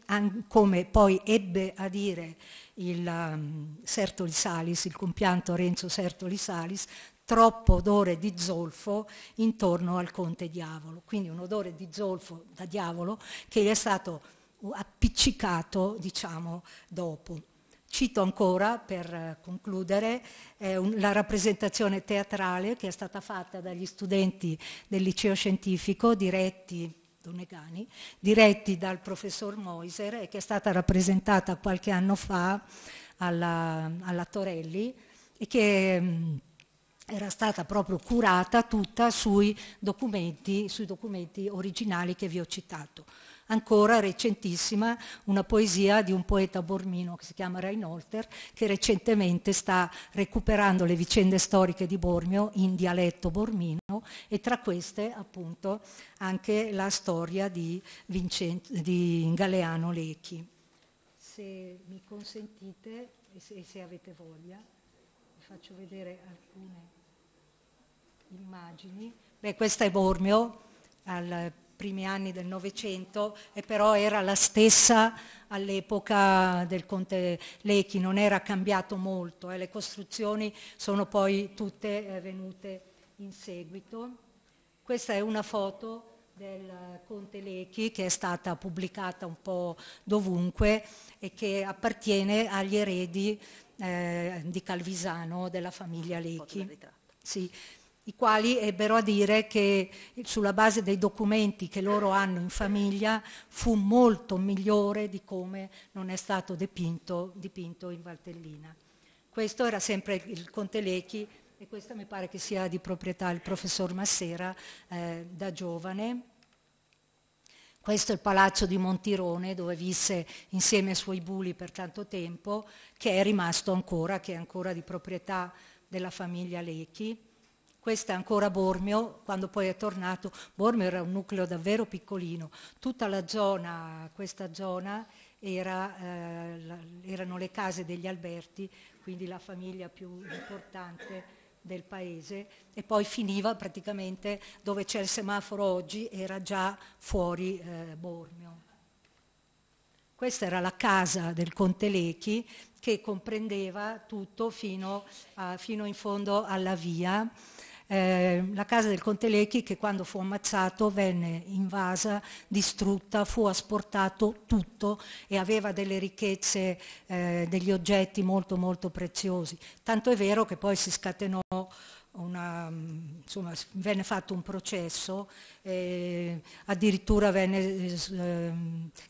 come poi ebbe a dire il um, Sertoli Salis, il compianto Renzo Sertoli Salis, troppo odore di zolfo intorno al conte diavolo, quindi un odore di zolfo da diavolo che gli è stato appiccicato, diciamo, dopo. Cito ancora, per eh, concludere, eh, un, la rappresentazione teatrale che è stata fatta dagli studenti del liceo scientifico diretti Donegani, diretti dal professor Moiser e che è stata rappresentata qualche anno fa alla, alla Torelli e che mm, era stata proprio curata tutta sui documenti, sui documenti originali che vi ho citato. Ancora recentissima una poesia di un poeta bormino che si chiama Reinholter, che recentemente sta recuperando le vicende storiche di Bormio in dialetto bormino e tra queste appunto anche la storia di, Vincent- di Galeano Lecchi. Se mi consentite e se, se avete voglia, vi faccio vedere alcune immagini. Beh, questa è Bormio, al primi anni del Novecento, e però era la stessa all'epoca del conte Lechi, non era cambiato molto, eh. le costruzioni sono poi tutte eh, venute in seguito. Questa è una foto del Conte Lechi che è stata pubblicata un po' dovunque e che appartiene agli eredi eh, di Calvisano della famiglia Lechi. Sì, i quali ebbero a dire che sulla base dei documenti che loro hanno in famiglia fu molto migliore di come non è stato dipinto, dipinto in Valtellina. Questo era sempre il Conte Lecchi e questo mi pare che sia di proprietà il professor Massera eh, da giovane. Questo è il palazzo di Montirone dove visse insieme ai suoi buli per tanto tempo, che è rimasto ancora, che è ancora di proprietà della famiglia Lecchi questa è ancora Bormio, quando poi è tornato, Bormio era un nucleo davvero piccolino, tutta la zona, questa zona era, eh, erano le case degli Alberti, quindi la famiglia più importante del paese e poi finiva praticamente dove c'è il semaforo oggi, era già fuori eh, Bormio. Questa era la casa del Conte Lechi che comprendeva tutto fino, a, fino in fondo alla via. Eh, la casa del conte Lecchi che quando fu ammazzato venne invasa, distrutta, fu asportato tutto e aveva delle ricchezze, eh, degli oggetti molto molto preziosi. Tanto è vero che poi si scatenò una, insomma, venne fatto un processo, e eh, addirittura venne eh,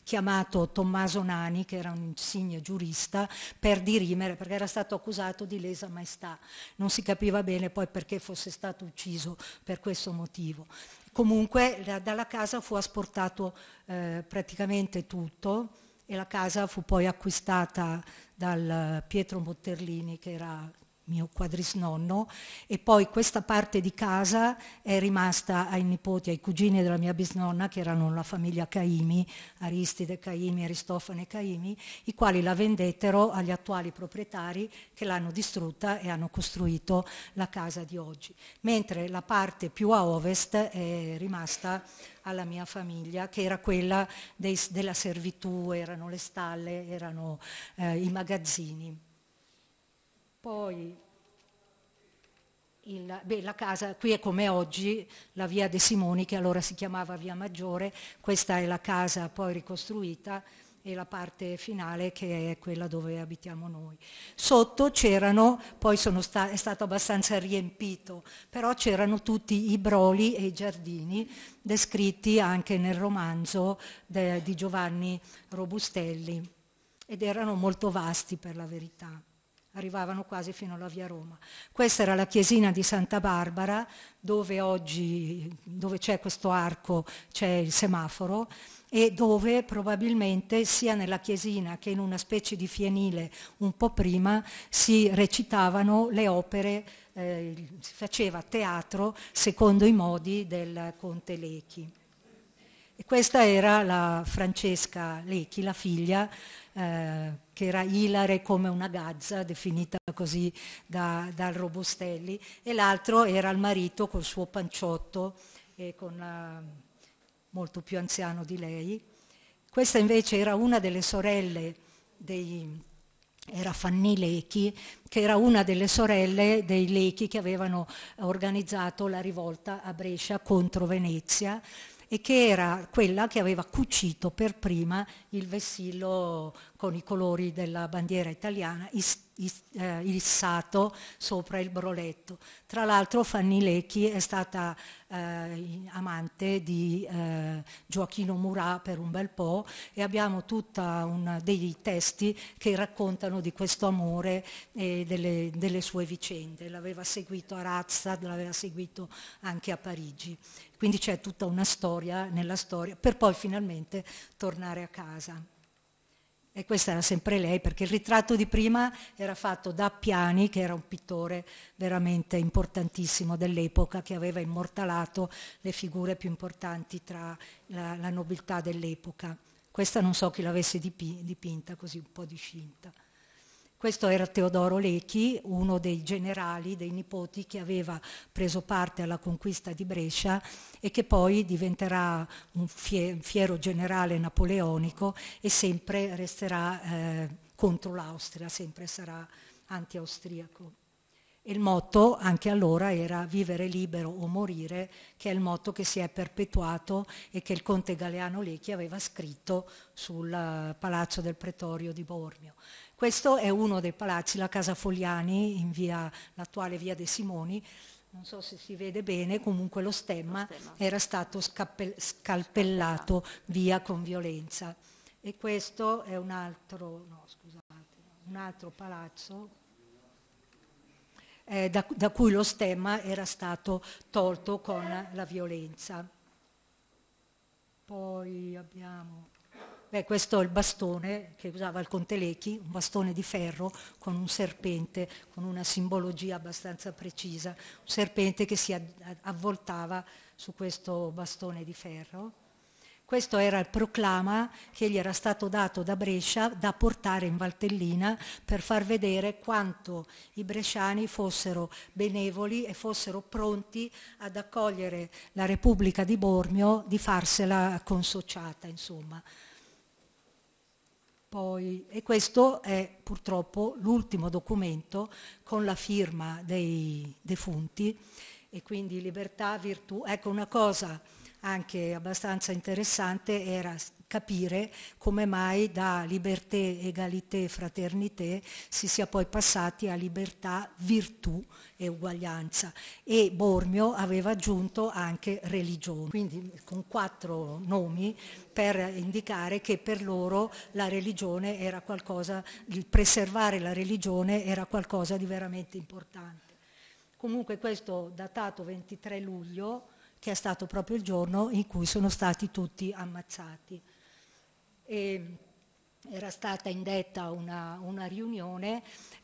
chiamato Tommaso Nani, che era un insigne giurista, per dirimere, perché era stato accusato di lesa maestà. Non si capiva bene poi perché fosse stato ucciso per questo motivo. Comunque da, dalla casa fu asportato eh, praticamente tutto e la casa fu poi acquistata dal eh, Pietro Botterlini che era mio quadrisnonno e poi questa parte di casa è rimasta ai nipoti, ai cugini della mia bisnonna che erano la famiglia Caimi, Aristide Caimi, Aristofane Caimi, i quali la vendettero agli attuali proprietari che l'hanno distrutta e hanno costruito la casa di oggi, mentre la parte più a ovest è rimasta alla mia famiglia, che era quella dei, della servitù, erano le stalle, erano eh, i magazzini. Poi il, beh, la casa qui è come oggi, la via De Simoni che allora si chiamava via Maggiore, questa è la casa poi ricostruita e la parte finale che è quella dove abitiamo noi. Sotto c'erano, poi sta- è stato abbastanza riempito, però c'erano tutti i broli e i giardini descritti anche nel romanzo de- di Giovanni Robustelli ed erano molto vasti per la verità arrivavano quasi fino alla via Roma. Questa era la chiesina di Santa Barbara, dove oggi dove c'è questo arco, c'è il semaforo, e dove probabilmente sia nella chiesina che in una specie di fienile un po' prima si recitavano le opere, eh, si faceva teatro secondo i modi del conte Lechi. E questa era la Francesca Lecchi, la figlia, eh, che era ilare come una gazza, definita così da, dal Robustelli, e l'altro era il marito col suo panciotto, e con, eh, molto più anziano di lei. Questa invece era una delle sorelle dei, era Fanny Lecchi, che era una delle sorelle dei Lecchi che avevano organizzato la rivolta a Brescia contro Venezia e che era quella che aveva cucito per prima il vessillo con i colori della bandiera italiana is, is, eh, issato sopra il broletto. Tra l'altro Fanny Lecchi è stata eh, amante di eh, Gioachino Murat per un bel po' e abbiamo tutti dei testi che raccontano di questo amore e delle, delle sue vicende. L'aveva seguito a Razza, l'aveva seguito anche a Parigi. Quindi c'è tutta una storia nella storia per poi finalmente tornare a casa. E questa era sempre lei, perché il ritratto di prima era fatto da Piani, che era un pittore veramente importantissimo dell'epoca, che aveva immortalato le figure più importanti tra la, la nobiltà dell'epoca. Questa non so chi l'avesse dipinta, così un po' discinta. Questo era Teodoro Lecchi, uno dei generali, dei nipoti che aveva preso parte alla conquista di Brescia e che poi diventerà un fiero generale napoleonico e sempre resterà eh, contro l'Austria, sempre sarà anti-austriaco. Il motto anche allora era vivere libero o morire, che è il motto che si è perpetuato e che il conte Galeano Lecchi aveva scritto sul eh, palazzo del pretorio di Bormio. Questo è uno dei palazzi, la Casa Fogliani, in via, l'attuale via De Simoni, non so se si vede bene, comunque lo stemma, lo stemma. era stato scappel- scalpellato via con violenza. E questo è un altro, no, scusate, un altro palazzo eh, da, da cui lo stemma era stato tolto con la violenza. Poi abbiamo Beh, questo è il bastone che usava il conte Lecchi, un bastone di ferro con un serpente, con una simbologia abbastanza precisa, un serpente che si avvoltava su questo bastone di ferro. Questo era il proclama che gli era stato dato da Brescia da portare in Valtellina per far vedere quanto i bresciani fossero benevoli e fossero pronti ad accogliere la Repubblica di Bormio, di farsela consociata, insomma, poi, e questo è purtroppo l'ultimo documento con la firma dei defunti e quindi libertà, virtù. Ecco una cosa anche abbastanza interessante era capire come mai da liberté, égalité, fraternité si sia poi passati a libertà, virtù e uguaglianza. E Bormio aveva aggiunto anche religione, quindi con quattro nomi per indicare che per loro la religione era qualcosa, il preservare la religione era qualcosa di veramente importante. Comunque questo datato 23 luglio, che è stato proprio il giorno in cui sono stati tutti ammazzati e era stata indetta una, una, riunione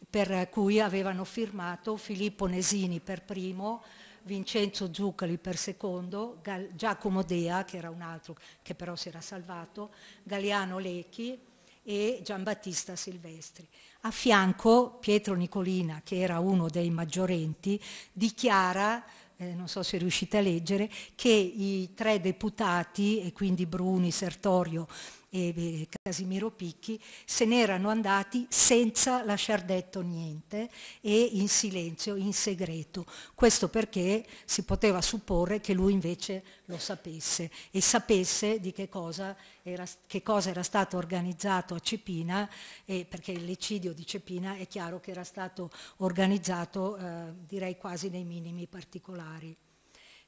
per cui avevano firmato Filippo Nesini per primo, Vincenzo Zuccali per secondo, Gal- Giacomo Dea, che era un altro che però si era salvato, Galeano Lecchi e Giambattista Silvestri. A fianco Pietro Nicolina, che era uno dei maggiorenti, dichiara eh, non so se riuscite a leggere, che i tre deputati, e quindi Bruni, Sertorio e Casimiro Picchi, se n'erano andati senza lasciar detto niente e in silenzio, in segreto. Questo perché si poteva supporre che lui invece lo sapesse e sapesse di che cosa era, che cosa era stato organizzato a Cepina, perché l'eccidio di Cepina è chiaro che era stato organizzato eh, direi quasi nei minimi particolari.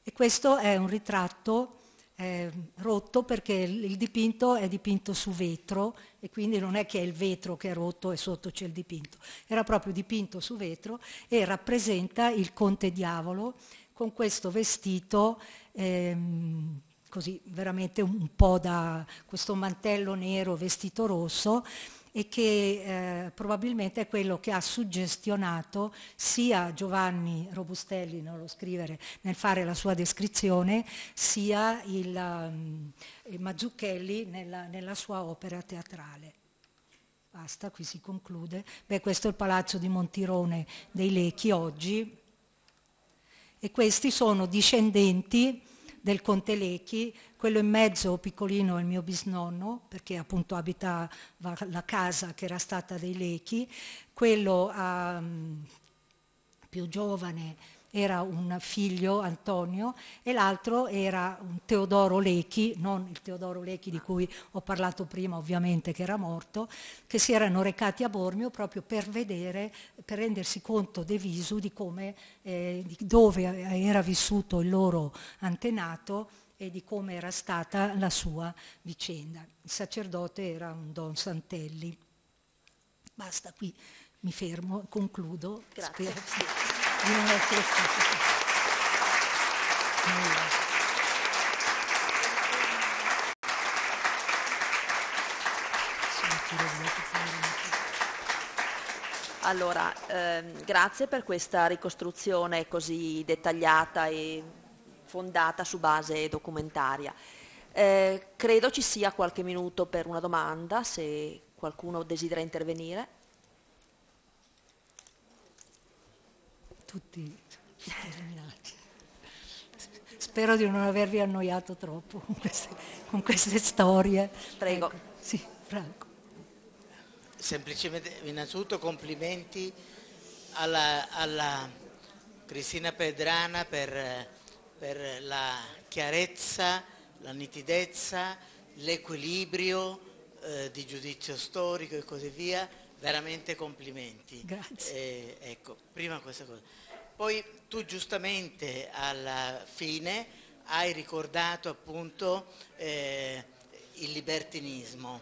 E questo è un ritratto eh, rotto perché il dipinto è dipinto su vetro e quindi non è che è il vetro che è rotto e sotto c'è il dipinto, era proprio dipinto su vetro e rappresenta il conte diavolo con questo vestito ehm, così veramente un po' da questo mantello nero vestito rosso e che eh, probabilmente è quello che ha suggestionato sia Giovanni Robustelli nello scrivere, nel fare la sua descrizione, sia il, um, mm, Mazzucchelli nella, nella sua opera teatrale. Basta, qui si conclude. Beh, questo è il palazzo di Montirone dei Lecchi oggi e questi sono discendenti del Conte Lecchi, quello in mezzo piccolino è il mio bisnonno, perché appunto abitava la casa che era stata dei Lecchi, quello um, più giovane era un figlio Antonio e l'altro era un Teodoro Lechi, non il Teodoro Lechi di cui ho parlato prima ovviamente che era morto, che si erano recati a Bormio proprio per vedere, per rendersi conto de visu di come, eh, di dove era vissuto il loro antenato e di come era stata la sua vicenda. Il sacerdote era un Don Santelli. Basta qui, mi fermo, concludo. Grazie. Spero di non essere Allora, ehm, grazie per questa ricostruzione così dettagliata e fondata su base documentaria. Eh, credo ci sia qualche minuto per una domanda, se qualcuno desidera intervenire. tutti, tutti Spero di non avervi annoiato troppo con queste, con queste storie. Prego. Ecco, sì, Franco. Semplicemente, innanzitutto complimenti alla, alla Cristina Pedrana per, per la chiarezza, la nitidezza, l'equilibrio eh, di giudizio storico e così via. Veramente complimenti. Grazie. Eh, ecco, prima questa cosa. Poi tu giustamente alla fine hai ricordato appunto eh, il libertinismo.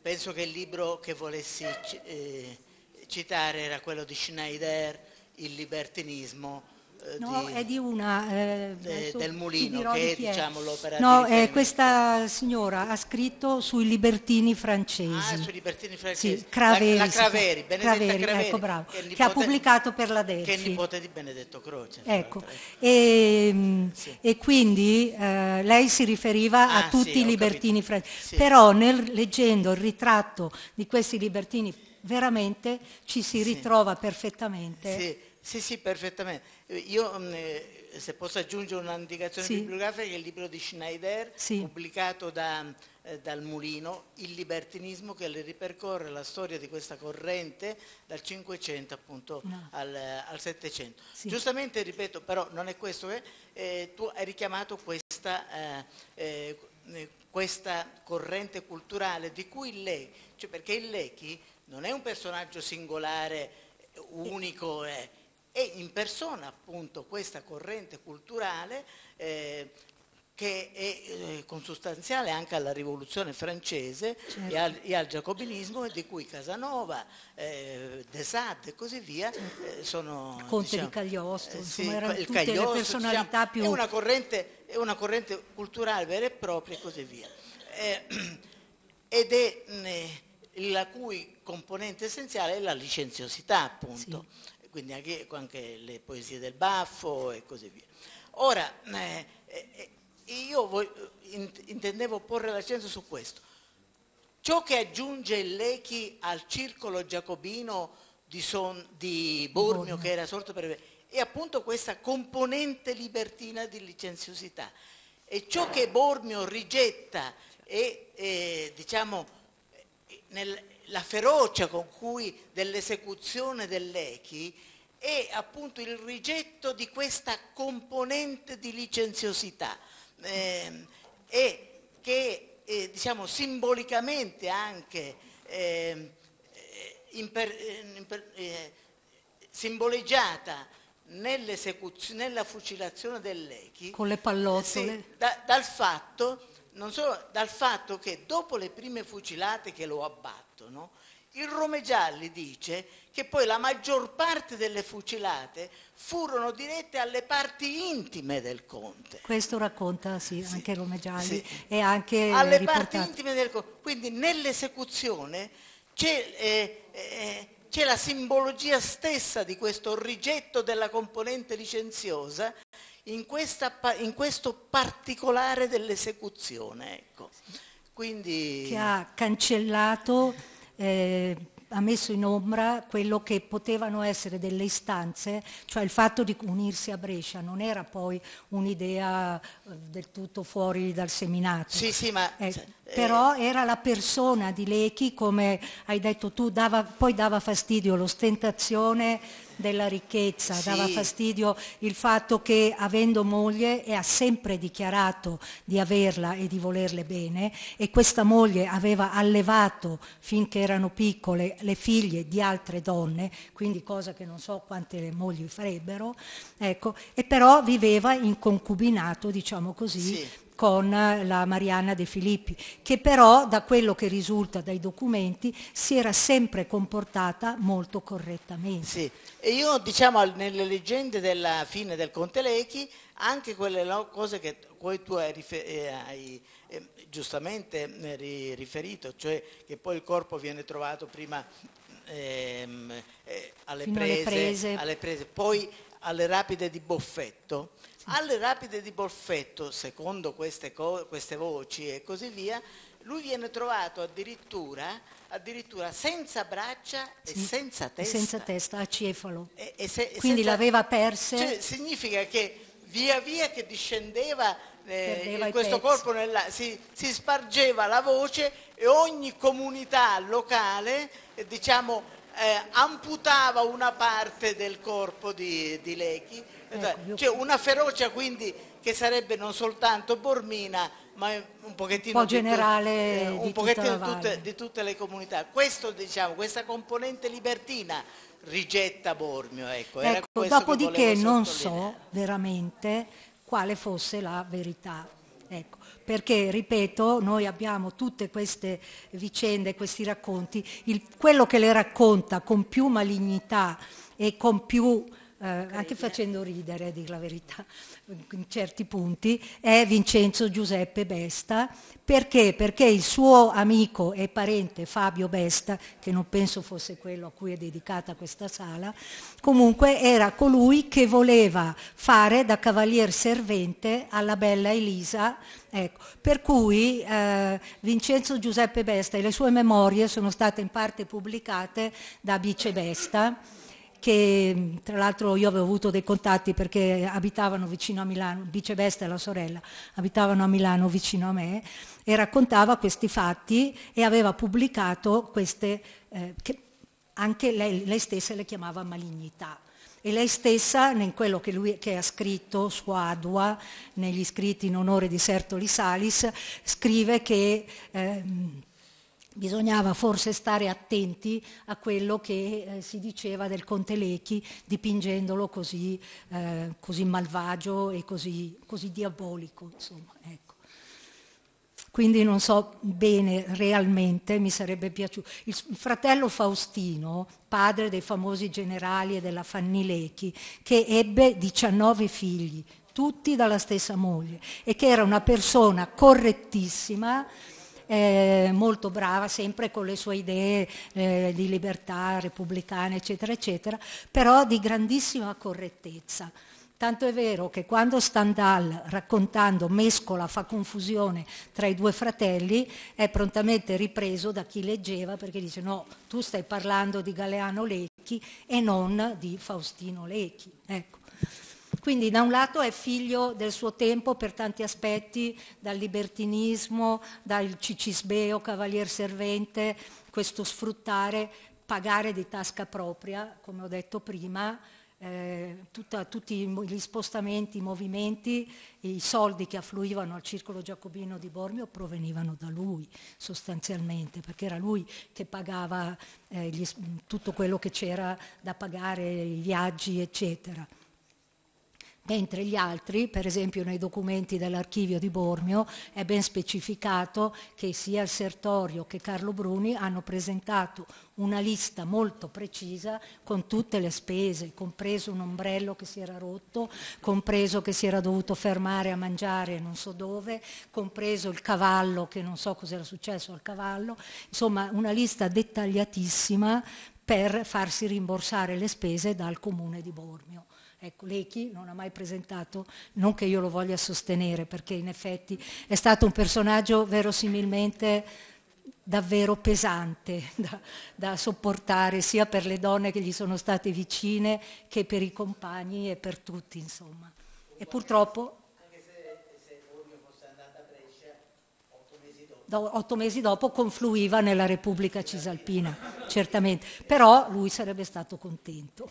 Penso che il libro che volessi eh, citare era quello di Schneider, Il libertinismo No, di, è di una eh, de, eh, del Mulino, che è, diciamo, l'opera No, di eh, questa signora ha scritto sui libertini francesi. Ah, sui libertini francesi. Sì, Craveri. La, la Craveri, Benedetta Craveri, ecco, Craveri ecco, bravo, che, nipote, che, ha pubblicato per la Delfi. Che è nipote di Benedetto Croce. Ecco, e, ehm, sì. e, quindi eh, lei si riferiva ah, a tutti sì, i libertini francesi. Però nel, leggendo il ritratto di questi libertini veramente ci si ritrova perfettamente sì, sì, perfettamente. Eh, io mm, eh, se posso aggiungere un'indicazione sì. bibliografica, il libro di Schneider, sì. pubblicato da, eh, dal Mulino, Il libertinismo che ripercorre la storia di questa corrente dal 500 appunto no. al, 700. Sì. Giustamente, ripeto, però non è questo, eh, eh, tu hai richiamato questa... Eh, eh questa corrente culturale di cui lei, cioè perché il Lecchi non è un personaggio singolare, unico, eh, e in persona appunto questa corrente culturale eh, che è eh, consustanziale anche alla rivoluzione francese certo. e, al, certo. e, al, giacobinismo di cui Casanova, eh, Desade e così via eh, sono... Conte diciamo, di Cagliostro, eh, insomma, sì, erano tutte le personalità diciamo, più... È una, corrente, è una, corrente, culturale vera e propria e così via. Eh, ed è eh, la cui componente essenziale è la licenziosità appunto. Sì quindi anche, anche, le poesie del baffo e così via. Ora, eh, eh io voglio, eh, in, intendevo porre l'accento su questo. Ciò che aggiunge Lechi al circolo giacobino di, Son, di Bormio, che era sorto per... è appunto questa componente libertina di licenziosità. E ciò che Bormio rigetta e, e eh, diciamo, nel, la ferocia con cui dell'esecuzione dell'Echi è appunto il rigetto di questa componente di licenziosità eh, e che eh, diciamo simbolicamente anche ehm, eh, imper, ehm, imper, eh, simboleggiata nella fucilazione dell'Echi con le pallottole sì, da, dal fatto non solo dal fatto che dopo le prime fucilate che lo abbattono fatto, no? Il Romegialli dice che poi la maggior parte delle fucilate furono dirette alle parti intime del conte. Questo racconta sì, sì. anche Romegialli sì. e anche alle riportato. parti intime del conte. Quindi nell'esecuzione c'è, eh, eh, c'è la simbologia stessa di questo rigetto della componente licenziosa in, questa, in questo particolare dell'esecuzione. Ecco. Quindi... Che ha cancellato eh, ha messo in ombra quello che potevano essere delle istanze, cioè il fatto di unirsi a Brescia, non era poi un'idea eh, del tutto fuori dal seminato. Sì, sì, ma... Eh, cioè, eh, però era la persona di Lechi, come hai detto tu, dava, poi dava fastidio l'ostentazione della ricchezza, sì. dava fastidio il fatto che avendo moglie e ha sempre dichiarato di averla e di volerle bene e questa moglie aveva allevato finché erano piccole le figlie di altre donne, quindi cosa che non so quante mogli farebbero, ecco, e però viveva in concubinato, diciamo così, sì con la Mariana De Filippi, che però da quello che risulta dai documenti si era sempre comportata molto correttamente. Sì, e io diciamo nelle leggende della fine del Conte Lechi, anche quelle cose che poi tu hai, eh, hai eh, giustamente eh, riferito, cioè che poi il corpo viene trovato prima ehm, eh, alle, prese, alle, prese, alle prese, poi alle rapide di Boffetto, alle rapide di Bolfetto, secondo queste, co- queste voci e così via, lui viene trovato addirittura, addirittura senza braccia e sì, senza testa. Senza testa, a cefalo. E, e se, Quindi senza, l'aveva persa. Cioè, significa che via via che discendeva eh, questo pezzi. corpo nella, si, si, spargeva la voce e ogni comunità locale eh, diciamo, eh, amputava una parte del corpo di, di Lechi Ecco, cioè, cioè, una ferocia quindi che sarebbe non soltanto Bormina, ma un pochettino, po di, generale, eh, un di, pochettino tutta tutte, di, tutte, le comunità. Questo, diciamo, questa componente libertina rigetta Bormio. Ecco, ecco dopodiché non so veramente quale fosse la verità. Ecco, perché, ripeto, noi abbiamo tutte queste vicende, questi racconti, il, quello che le racconta con più malignità e con più eh, anche facendo ridere, a dir la verità, in certi punti, è Vincenzo Giuseppe Besta. Perché? Perché il suo amico e parente Fabio Besta, che non penso fosse quello a cui è dedicata questa sala, comunque era colui che voleva fare da cavalier servente alla bella Elisa Ecco, per cui eh, Vincenzo Giuseppe Besta e le sue memorie sono state in parte pubblicate da Bice Besta che tra l'altro io avevo avuto dei contatti perché abitavano vicino a Milano, Besta e la sorella abitavano a Milano vicino a me, e raccontava questi fatti e aveva pubblicato queste, eh, che anche lei, lei stessa le chiamava malignità. E lei stessa, in quello che, lui, che ha scritto su Adua, negli scritti in onore di Sertoli Salis, scrive che... Eh, bisognava forse stare attenti a quello che eh, si diceva del conte Lecchi dipingendolo così, eh, così malvagio e così, così diabolico. Insomma, ecco. Quindi non so bene realmente, mi sarebbe piaciuto. Il fratello Faustino, padre dei famosi generali e della Fanny Lecchi, che ebbe 19 figli, tutti dalla stessa moglie, e che era una persona correttissima, eh, molto brava sempre con le sue idee eh, di libertà repubblicane, eccetera, eccetera, però di grandissima correttezza. Tanto è vero che quando Stendhal, raccontando, mescola, fa confusione tra i due fratelli, è prontamente ripreso da chi leggeva perché dice no, tu stai parlando di Galeano Lecchi e non di Faustino Lecchi. Ecco. Quindi da un lato è figlio del suo tempo per tanti aspetti, dal libertinismo, dal cicisbeo, cavalier servente, questo sfruttare, pagare di tasca propria, come ho detto prima, eh, tutta, tutti gli spostamenti, i movimenti, i soldi che affluivano al circolo giacobino di Bormio provenivano da lui sostanzialmente, perché era lui che pagava eh, gli, tutto quello che c'era da pagare, i viaggi, eccetera mentre gli altri, per esempio nei documenti dell'archivio di Bormio, è ben specificato che sia il Sertorio che Carlo Bruni hanno presentato una lista molto precisa con tutte le spese, compreso un ombrello che si era rotto, compreso che si era dovuto fermare a mangiare non so dove, compreso il cavallo, che non so cos'era successo al cavallo, insomma una lista dettagliatissima per farsi rimborsare le spese dal comune di Bormio. Ecco, Lechi non ha mai presentato, non che io lo voglia sostenere, perché in effetti è stato un personaggio verosimilmente davvero pesante da, da, sopportare sia per le donne che gli sono state vicine che per i compagni e per tutti, insomma. E purtroppo... otto mesi dopo, otto mesi dopo confluiva nella Repubblica Cisalpina, certamente, però lui sarebbe stato contento.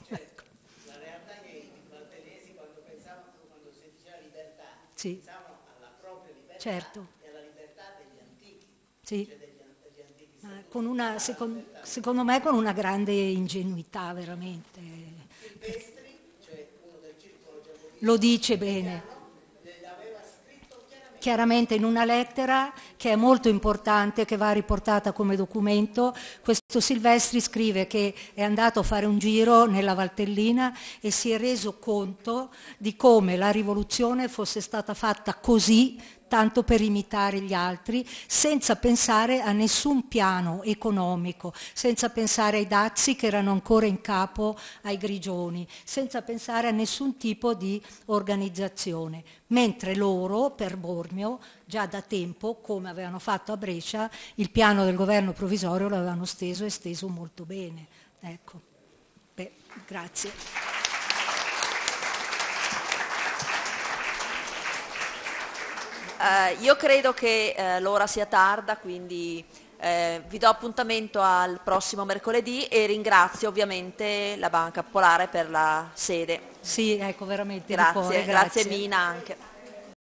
sì. pensiamo alla propria libertà certo. e alla libertà degli antichi, sì. cioè degli, degli antichi con una, secon, secondo me con una grande ingenuità veramente. Silvestri, cioè uno del circolo giapponese, lo dice bene chiaramente in una lettera che è molto importante, che va riportata come documento. Questo Silvestri scrive che è andato a fare un giro nella Valtellina e si è reso conto di come la rivoluzione fosse stata fatta così tanto per imitare gli altri, senza pensare a nessun piano economico, senza pensare ai dazi che erano ancora in capo ai grigioni, senza pensare a nessun tipo di organizzazione. Mentre loro, per Bormio, già da tempo, come avevano fatto a Brescia, il piano del governo provvisorio l'avevano steso e steso molto bene. Ecco. Beh, grazie. Eh, io credo che eh, l'ora sia tarda, quindi eh, vi do appuntamento al prossimo mercoledì e ringrazio ovviamente la Banca Popolare per la sede. Sì, ecco, veramente. Grazie, cuore, grazie. grazie Mina anche.